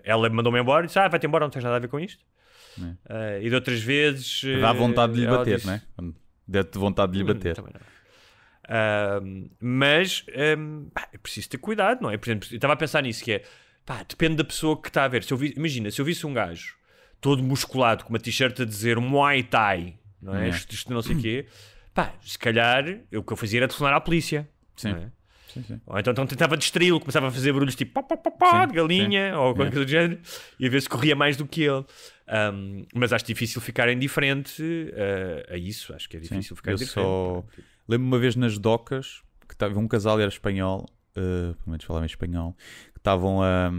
ela mandou-me embora e disse: ah, vai-te embora, não tens nada a ver com isto. É. Uh, e de outras vezes. Dá vontade de lhe eh, bater, disse, não é? Deu-te vontade de lhe hum, bater. Também não mas um, pá, é preciso ter cuidado, não é? Por exemplo, eu estava a pensar nisso, que é pá, depende da pessoa que está a ver. Se eu vi, imagina, se eu visse um gajo todo musculado com uma t-shirt a dizer Muay Thai, não é? Isto, não sei o quê, pá, se calhar eu, o que eu fazia era telefonar à polícia. Sim. É? Sim, sim. Ou então, então tentava distraí-lo, começava a fazer barulhos tipo pá, pá, pá, pá de galinha ou qualquer coisa do género e a ver se corria mais do que ele. Um, mas acho difícil ficar indiferente uh, ah, a isso. Acho que é difícil ficar eu indiferente. Sou... Lembro-me uma vez nas docas que estava um casal, era espanhol, uh, pelo menos falava em espanhol, que estavam a,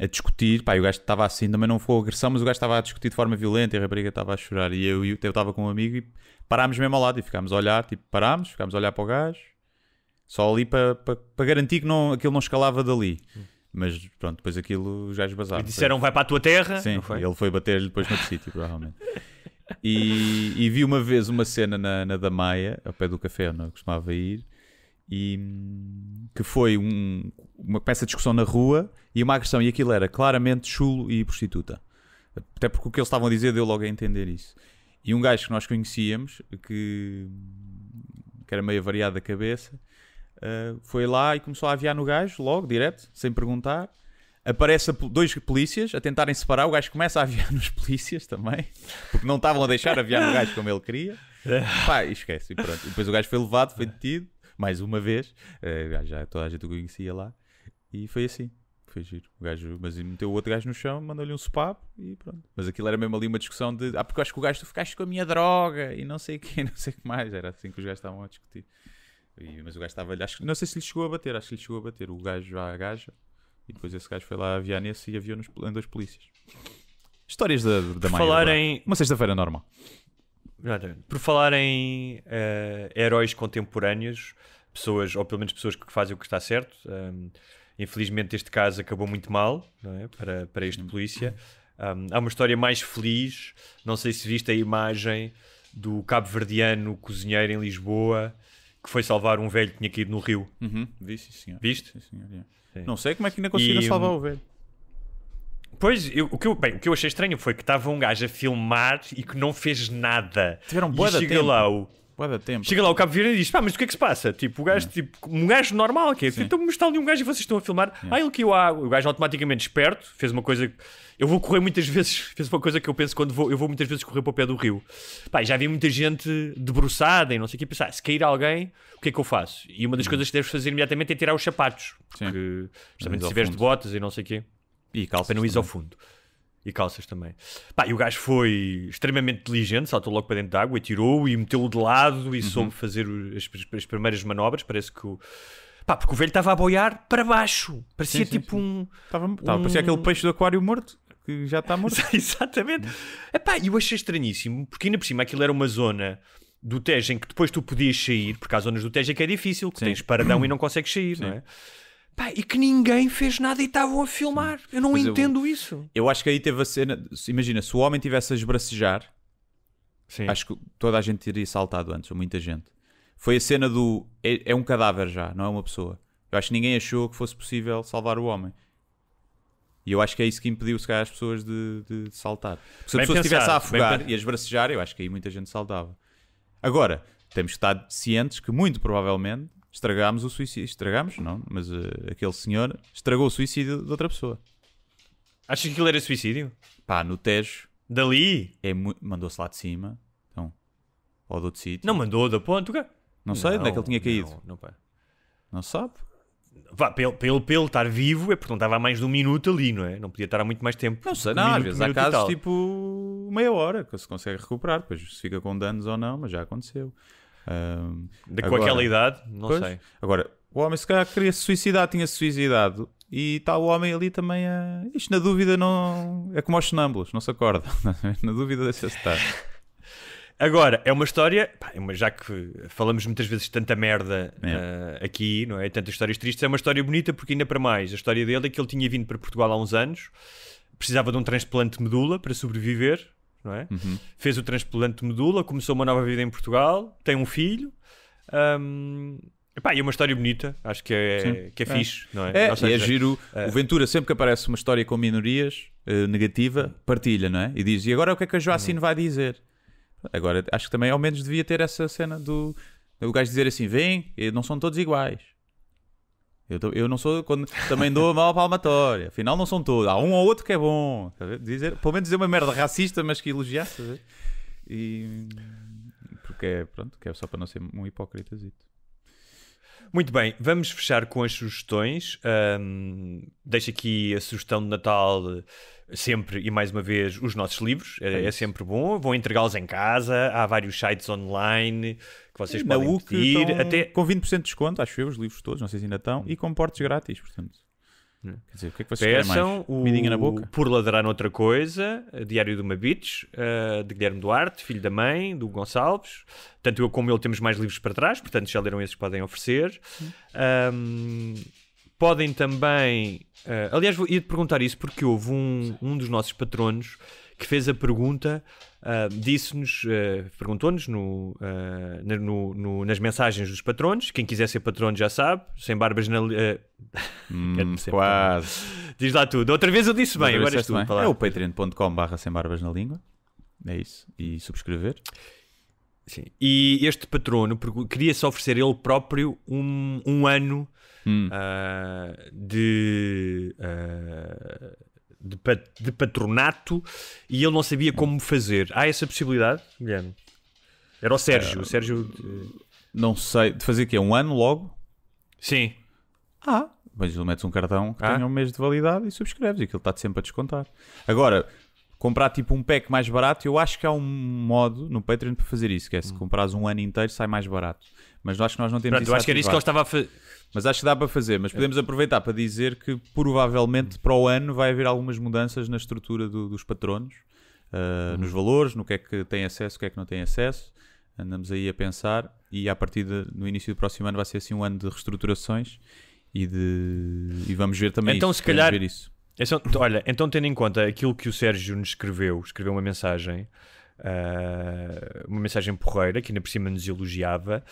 a, discutir. Pá, e o gajo estava assim, também não foi agressão, mas o gajo estava a discutir de forma violenta e a rapariga estava a chorar. E eu, estava com um amigo e parámos mesmo ao lado e ficámos a olhar, tipo, parámos, ficámos a olhar para o gajo, só ali para, para, para garantir que não, aquilo não escalava dali. Mas pronto, depois aquilo já esbazava. E disseram, foi. vai para a tua terra? Sim, foi? ele foi bater-lhe depois no sítio, provavelmente. E, e, vi uma vez uma cena na, na da Maia, ao pé do café onde eu costumava ir, e hum, que foi um, uma peça de discussão na rua e uma agressão, e aquilo era claramente chulo e prostituta. Até porque o que eles estavam a dizer deu logo a entender isso. E um gajo que nós conhecíamos, que, hum, que era meio variado da cabeça, uh, foi lá e começou a aviar no gajo, logo, direto, sem perguntar aparece dois polícias a tentarem separar, o gajo começa a aviar nos polícias também, porque não estavam a deixar aviar o gajo como ele queria. Pá, e esquece, e pronto. depois o gajo foi levado, foi detido, mais uma vez, uh, já toda a gente o conhecia lá, e foi assim. Foi giro. O gajo, mas meteu o outro gajo no chão, mandou-lhe um sopapo e pronto. Mas aquilo era mesmo ali uma discussão de ah, porque eu acho que o gajo tu ficaste com a minha droga e não sei o que, não sei o que mais. Era assim que os gajos estavam a discutir. E, mas o gajo estava, acho não sei se lhe chegou a bater, acho que lhe chegou a bater o gajo à gaja. E depois esse gajo foi lá aviar nesse e aviou nos, em dois polícias. Histórias da, da Maia. Falar em... Uma sexta-feira normal. Por falar em uh, heróis contemporâneos, pessoas, ou pelo menos pessoas que fazem o que está certo, um, ehm, infelizmente este caso acabou muito mal é? para, para este polícia. Um, ehm, há uma história mais feliz, não sei se viste a imagem do cabo-verdiano cozinheiro em Lisboa que foi salvar um velho que tinha caído no rio. Uhum, vi, senhor. Viste? Sim, senhor, Não sei como é que ainda conseguiram e, hum, salvar o velho. Pois, eu, o, que eu, bem, o que eu achei estranho foi que estava um gajo a filmar e que não fez nada. Tiveram boa e chega tempo. lá o Boa da tempo. Chega lá o Cabo Vieira e diz: pá, mas o que é que se passa? Tipo, o gajo, é. tipo, um gajo normal, que é? Então, me está ali um gajo e vocês estão a filmar. É. Ah, ele que eu água. O gajo automaticamente esperto, fez uma coisa. Eu vou correr muitas vezes, fez uma coisa que eu penso quando vou, eu vou muitas vezes correr para o pé do rio. Pá, já vi muita gente debruçada e não sei o que pensar. Ah, se cair alguém, o que é que eu faço? E uma das uhum. coisas que deves fazer imediatamente é tirar os sapatos. Porque, Sim. justamente, se tiveres de botas e não sei o quê. E calças. Para não ir ao fundo. E calças também. Pá, e o gajo foi extremamente inteligente, saltou logo para dentro da água, tirou e meteu-o de lado e uhum. soube fazer as, as, primeiras manobras. Parece que o. Pá, porque o velho estava a boiar para baixo. Parecia sim, sim, tipo sim. um. Tava, um... parecia aquele peixe do aquário morto que já está morto. Exatamente. e eu achei estranhíssimo, porque ainda por cima aquilo era uma zona do Tejo em que depois tu podias sair, porque há zonas do Tejo que é difícil, que Sim. tens paradão e não consegues sair, Sim. não é? Pá, e que ninguém fez nada e estavam a filmar. Eu não entendo eu, isso. Eu acho que aí teve a cena. Imagina, se o homem tivesse a esbracejar, Sim. acho que toda a gente teria saltado antes, ou muita gente. Foi a cena do. É, é, um cadáver já, não é uma pessoa. Eu acho que ninguém achou que fosse possível salvar o homem. E eu acho que é isso que impediu, se calhar, as pessoas de, de, saltar. Porque se a pessoa estivesse a afogar bem... e a esbracejar, eu acho que aí muita gente saltava. Agora, temos que estar cientes que, muito provavelmente, estragámos o suicídio. Estragámos, não, mas uh, aquele senhor estragou o suicídio de outra pessoa. Achas que aquilo era suicídio? Pá, no Tejo. Dali? É Mandou-se lá de cima. Então, ou do outro sítio. Não mandou da ponte, cara. Não sei não, onde é que ele tinha caído. Não, não, não sabe? Vá, pelo, pelo, pelo estar vivo é porque não estava há mais de um minuto ali, não é? Não podia estar há muito mais tempo. Não sei, um não, minuto, às vezes há casos tipo meia hora que se consegue recuperar, pois se fica com danos ou não, mas já aconteceu. Um, com agora, aquela idade, não pois, sei. Agora, o homem se calhar queria se suicidar, tinha se suicidado. E está o homem ali também a. Isto na dúvida não. É como aos sonâmbulos, não se acorda. na dúvida deixa-se estar. Agora, é uma história, é já que falamos muitas vezes tanta merda é. uh, aqui, não é? Tantas histórias tristes, é uma história bonita porque ainda para mais, a história dele é que ele tinha vindo para Portugal há uns anos, precisava de um transplante de medula para sobreviver, não é? Uhum. Fez o transplante de medula, começou uma nova vida em Portugal, tem um filho. Um, Epá, e é uma história bonita, acho que é, que é, é fixe, não é? É, Nossa, é giro. É. O Ventura, sempre que aparece uma história com minorias uh, negativa, partilha, não é? E diz: e agora o que é que a Joacine uhum. vai dizer? Agora, acho que também ao menos devia ter essa cena do o gajo dizer assim: vem, eh, não são todos iguais. Eu, tô, eu não sou. Quando, também dou a mão palmatória. Afinal, não são todos. Há um ou outro que é bom. Tá dizer, pelo menos dizer uma merda racista, mas que elogiasse. Tá e. Porque é, pronto, que é só para não ser um hipócritazito. Muito bem, vamos fechar com as sugestões. Um, deixo aqui a sugestão de Natal eh, sempre e mais uma vez os nossos livros, é, é, é sempre bom. Vão entregá-los em casa, há vários sites online que vocês e podem ir Até... Com 20% de desconto, acho eu, os livros todos, não sei se ainda estão, e com portes grátis, portanto. Né? Quer dizer, o que é que vocês Peçam mais? O... na boca? Por Ladrar Noutra Coisa, eh, Diário de uma Bitch, eh, uh, de Guilherme Duarte, filho da mãe, do Gonçalves. Tanto eu como ele temos mais livros para trás, portanto já leram esses podem oferecer. Um, podem também... Uh, aliás, ia te perguntar isso porque houve um, um dos nossos patronos que fez a pergunta, uh, disse-nos, uh, perguntou-nos no, ah, no, no, nas mensagens dos patronos. Quem quiser ser patrono já sabe, sem barbas na. Hum, quase. Diz lá tudo. Outra vez eu disse bem, agora estou É o patreoncom sem barbas na língua. É isso. E subscrever. Sim. E este patrono queria-se oferecer ele próprio um, um ano hum. uh, de uh, de, de patronato e ele não sabia como fazer. Há essa possibilidade, Guilherme? Era o Sérgio. o Sérgio. Não sei. De fazer o quê? Um ano logo? Sim. Ah, mas ele metes um cartão que ah. tenha um mês de validade e subscreves. E aquilo está-te sempre a descontar. Agora, comprar tipo um pack mais barato, eu acho que há um modo no Patreon para fazer isso. Que é se hum. comprares um ano inteiro, sai mais barato. Mas acho que nós não temos Pronto, isso. Eu acho que era isso que ele estava a fazer. Mas acho que dá para fazer. Mas podemos aproveitar para dizer que provavelmente para o ano vai haver algumas mudanças na estrutura do, dos patronos, uh, uhum. nos valores, no que é que tem acesso, o que é que não tem acesso. Andamos aí a pensar e a partir de, no início do próximo ano vai ser assim um ano de reestruturações e de e vamos ver também então isso, se calhar isso. Então, olha, então tendo em conta aquilo que o Sérgio nos escreveu, escreveu uma mensagem. Uh, uma mensagem porreira, que ainda por cima nos elogiava,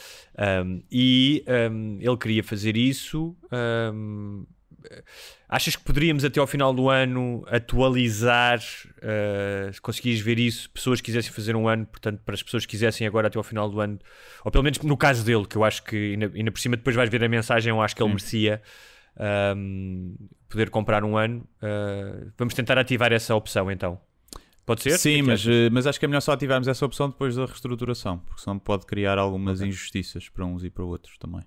um, e um, ele queria fazer isso. Um, achas que poderíamos até ao final do ano atualizar, uh, ah, se conseguires ver isso, pessoas que quisessem fazer um ano, portanto, para as pessoas que quisessem agora até ao final do ano, ou pelo menos no caso dele, que eu acho que ainda, ainda por cima depois vais ver a mensagem, eu acho que ele Sim. merecia. Um, poder comprar um ano, uh, vamos tentar ativar essa opção então. Pode ser? Sim, é mas, eh, mas acho que é melhor só ativarmos essa opção depois da reestruturação, porque senão pode criar algumas okay. injustiças para uns e para outros também.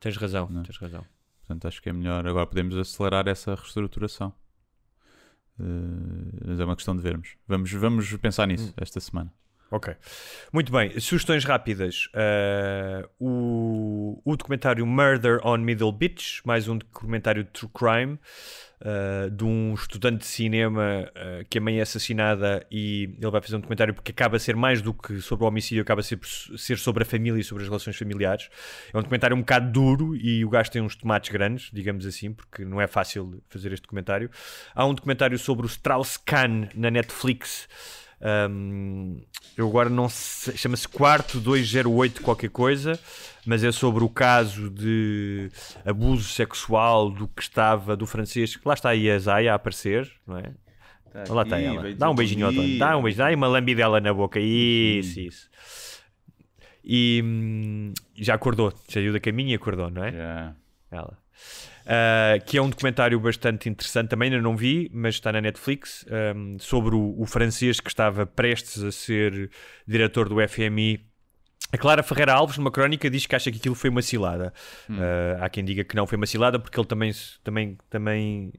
Tens razão, Não? É? tens razão. Portanto, acho que é melhor. Agora podemos acelerar essa reestruturação. Uh, mas é uma questão de vermos. Vamos, vamos pensar nisso hum. esta semana. Ok. Muito bem, sugestões rápidas. Uh, o, o documentário Murder on Middle Beach, mais um documentário de true crime, uh, de um estudante de cinema uh, que a mãe é assassinada e ele vai fazer um documentário porque acaba a ser mais do que sobre o homicídio, acaba a ser, ser sobre a família e sobre as relações familiares. É um documentário um bocado duro e o gajo tem uns tomates grandes, digamos assim, porque não é fácil fazer este documentário. Há um documentário sobre o Strauss-Kahn na Netflix um, eu agora não sei, chama-se quarto 208 qualquer coisa, mas é sobre o caso de abuso sexual do que estava do Francisco. Lá está aí a Zaya a aparecer, não é? Tá lá está ela. Dá um beijinho ao Dá um beijinho. Dá uma lambidela na boca. Isso, hum. isso. E hum, já acordou. Saiu da caminha e acordou, não é? Já. Ela. Uh, que é um documentário bastante interessante também, ainda não vi, mas está na Netflix, um, sobre o, o, francês que estava prestes a ser diretor do FMI. A Clara Ferreira Alves, numa crónica, diz que acha que aquilo foi uma cilada. Hum. Uh, há quem diga que não foi uma cilada, porque ele também, também, também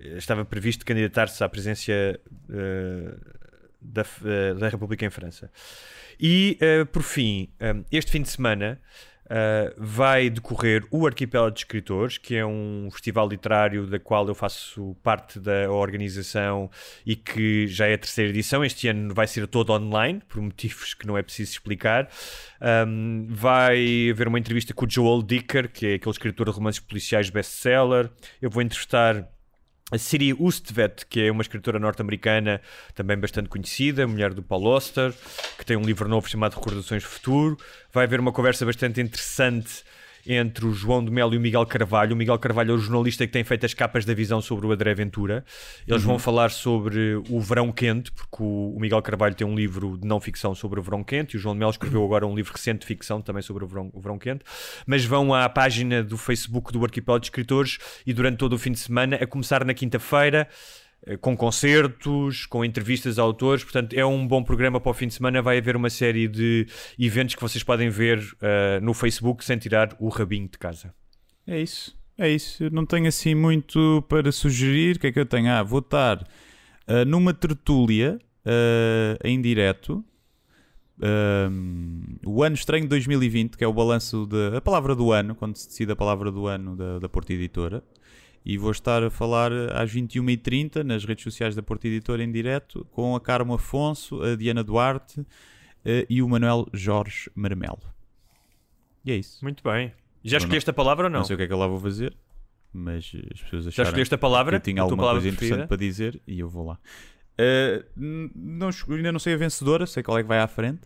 eh, estava previsto candidatar-se à presidência uh, eh, da, eh, da República em França. E, por fim, um, este fim de semana. Uh, vai decorrer o Arquipélago de Escritores, que é um festival literário da qual eu faço parte da organização e que já é a terceira edição. Este ano vai ser todo online, por motivos que não é preciso explicar. Um, vai haver uma entrevista com o Joel Dicker, que é aquele escritor de romances policiais best-seller. Eu vou entrevistar a Siri Ustvet, que é uma escritora norte-americana também bastante conhecida, mulher do Paul Oster, que tem um livro novo chamado Recordações do Futuro. Vai haver uma conversa bastante interessante entre o João de Melo e o Miguel Carvalho. O Miguel Carvalho é o jornalista que tem feito as capas da visão sobre o André Ventura. Eles uhum. vão falar sobre o verão quente, porque o, o, Miguel Carvalho tem um livro de não ficção sobre o verão quente e o João de Melo escreveu agora um livro recente de ficção também sobre o verão, o verão quente. Mas vão à página do Facebook do Arquipélago de Escritores e durante todo o fim de semana, a começar na quinta-feira. Eh, com concertos, com entrevistas a autores, portanto é um bom programa para o fim de semana. Vai haver uma série de eventos que vocês podem ver uh, no Facebook sem tirar o rabinho de casa. É isso, é isso. Eu não tenho assim muito para sugerir. O que é que eu tenho? Ah, vou estar uh, numa tertúlia uh, em direto. Um, o ano estranho 2020, que é o balanço da palavra do ano, quando se decide a palavra do ano da, da Porta Editora, e vou estar a falar às 21h30 nas redes sociais da Porta Editora em direto com a Carmo Afonso, a Diana Duarte eh, e o Manuel Jorge Marmelo. E é isso. Muito bem. Já escolheste a palavra ou não? Não sei o que é que eu lá vou fazer, mas as pessoas acharam Já escolheste palavra? que eu tinha alguma coisa preferida? interessante para dizer e eu vou lá. Uh, não, ainda não sei a vencedora, sei qual é que vai à frente,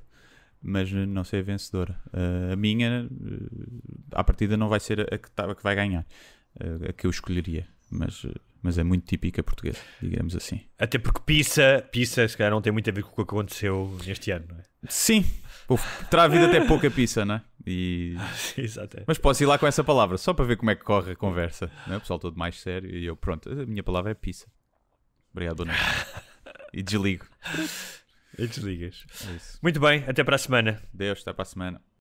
mas não sei a vencedora. Uh, a minha, uh, à partida, não vai ser a que, tá, a que vai ganhar. Eh, a que eu escolheria, mas, mas é muito típica portuguesa, digamos assim. Até porque Pisa, Pisa se calhar não tem muito a ver com o que aconteceu neste ano, não é? Sim, terá havido até pouca pizza, não é? E... Exato. É. Mas posso ir lá com essa palavra, só para ver como é que corre a conversa. Não é? O pessoal todo mais sério e eu, pronto, a minha palavra é pizza. Obrigado, dona. e desligo. E desligas. É Muito bem, até para a semana. Deus, até para a semana.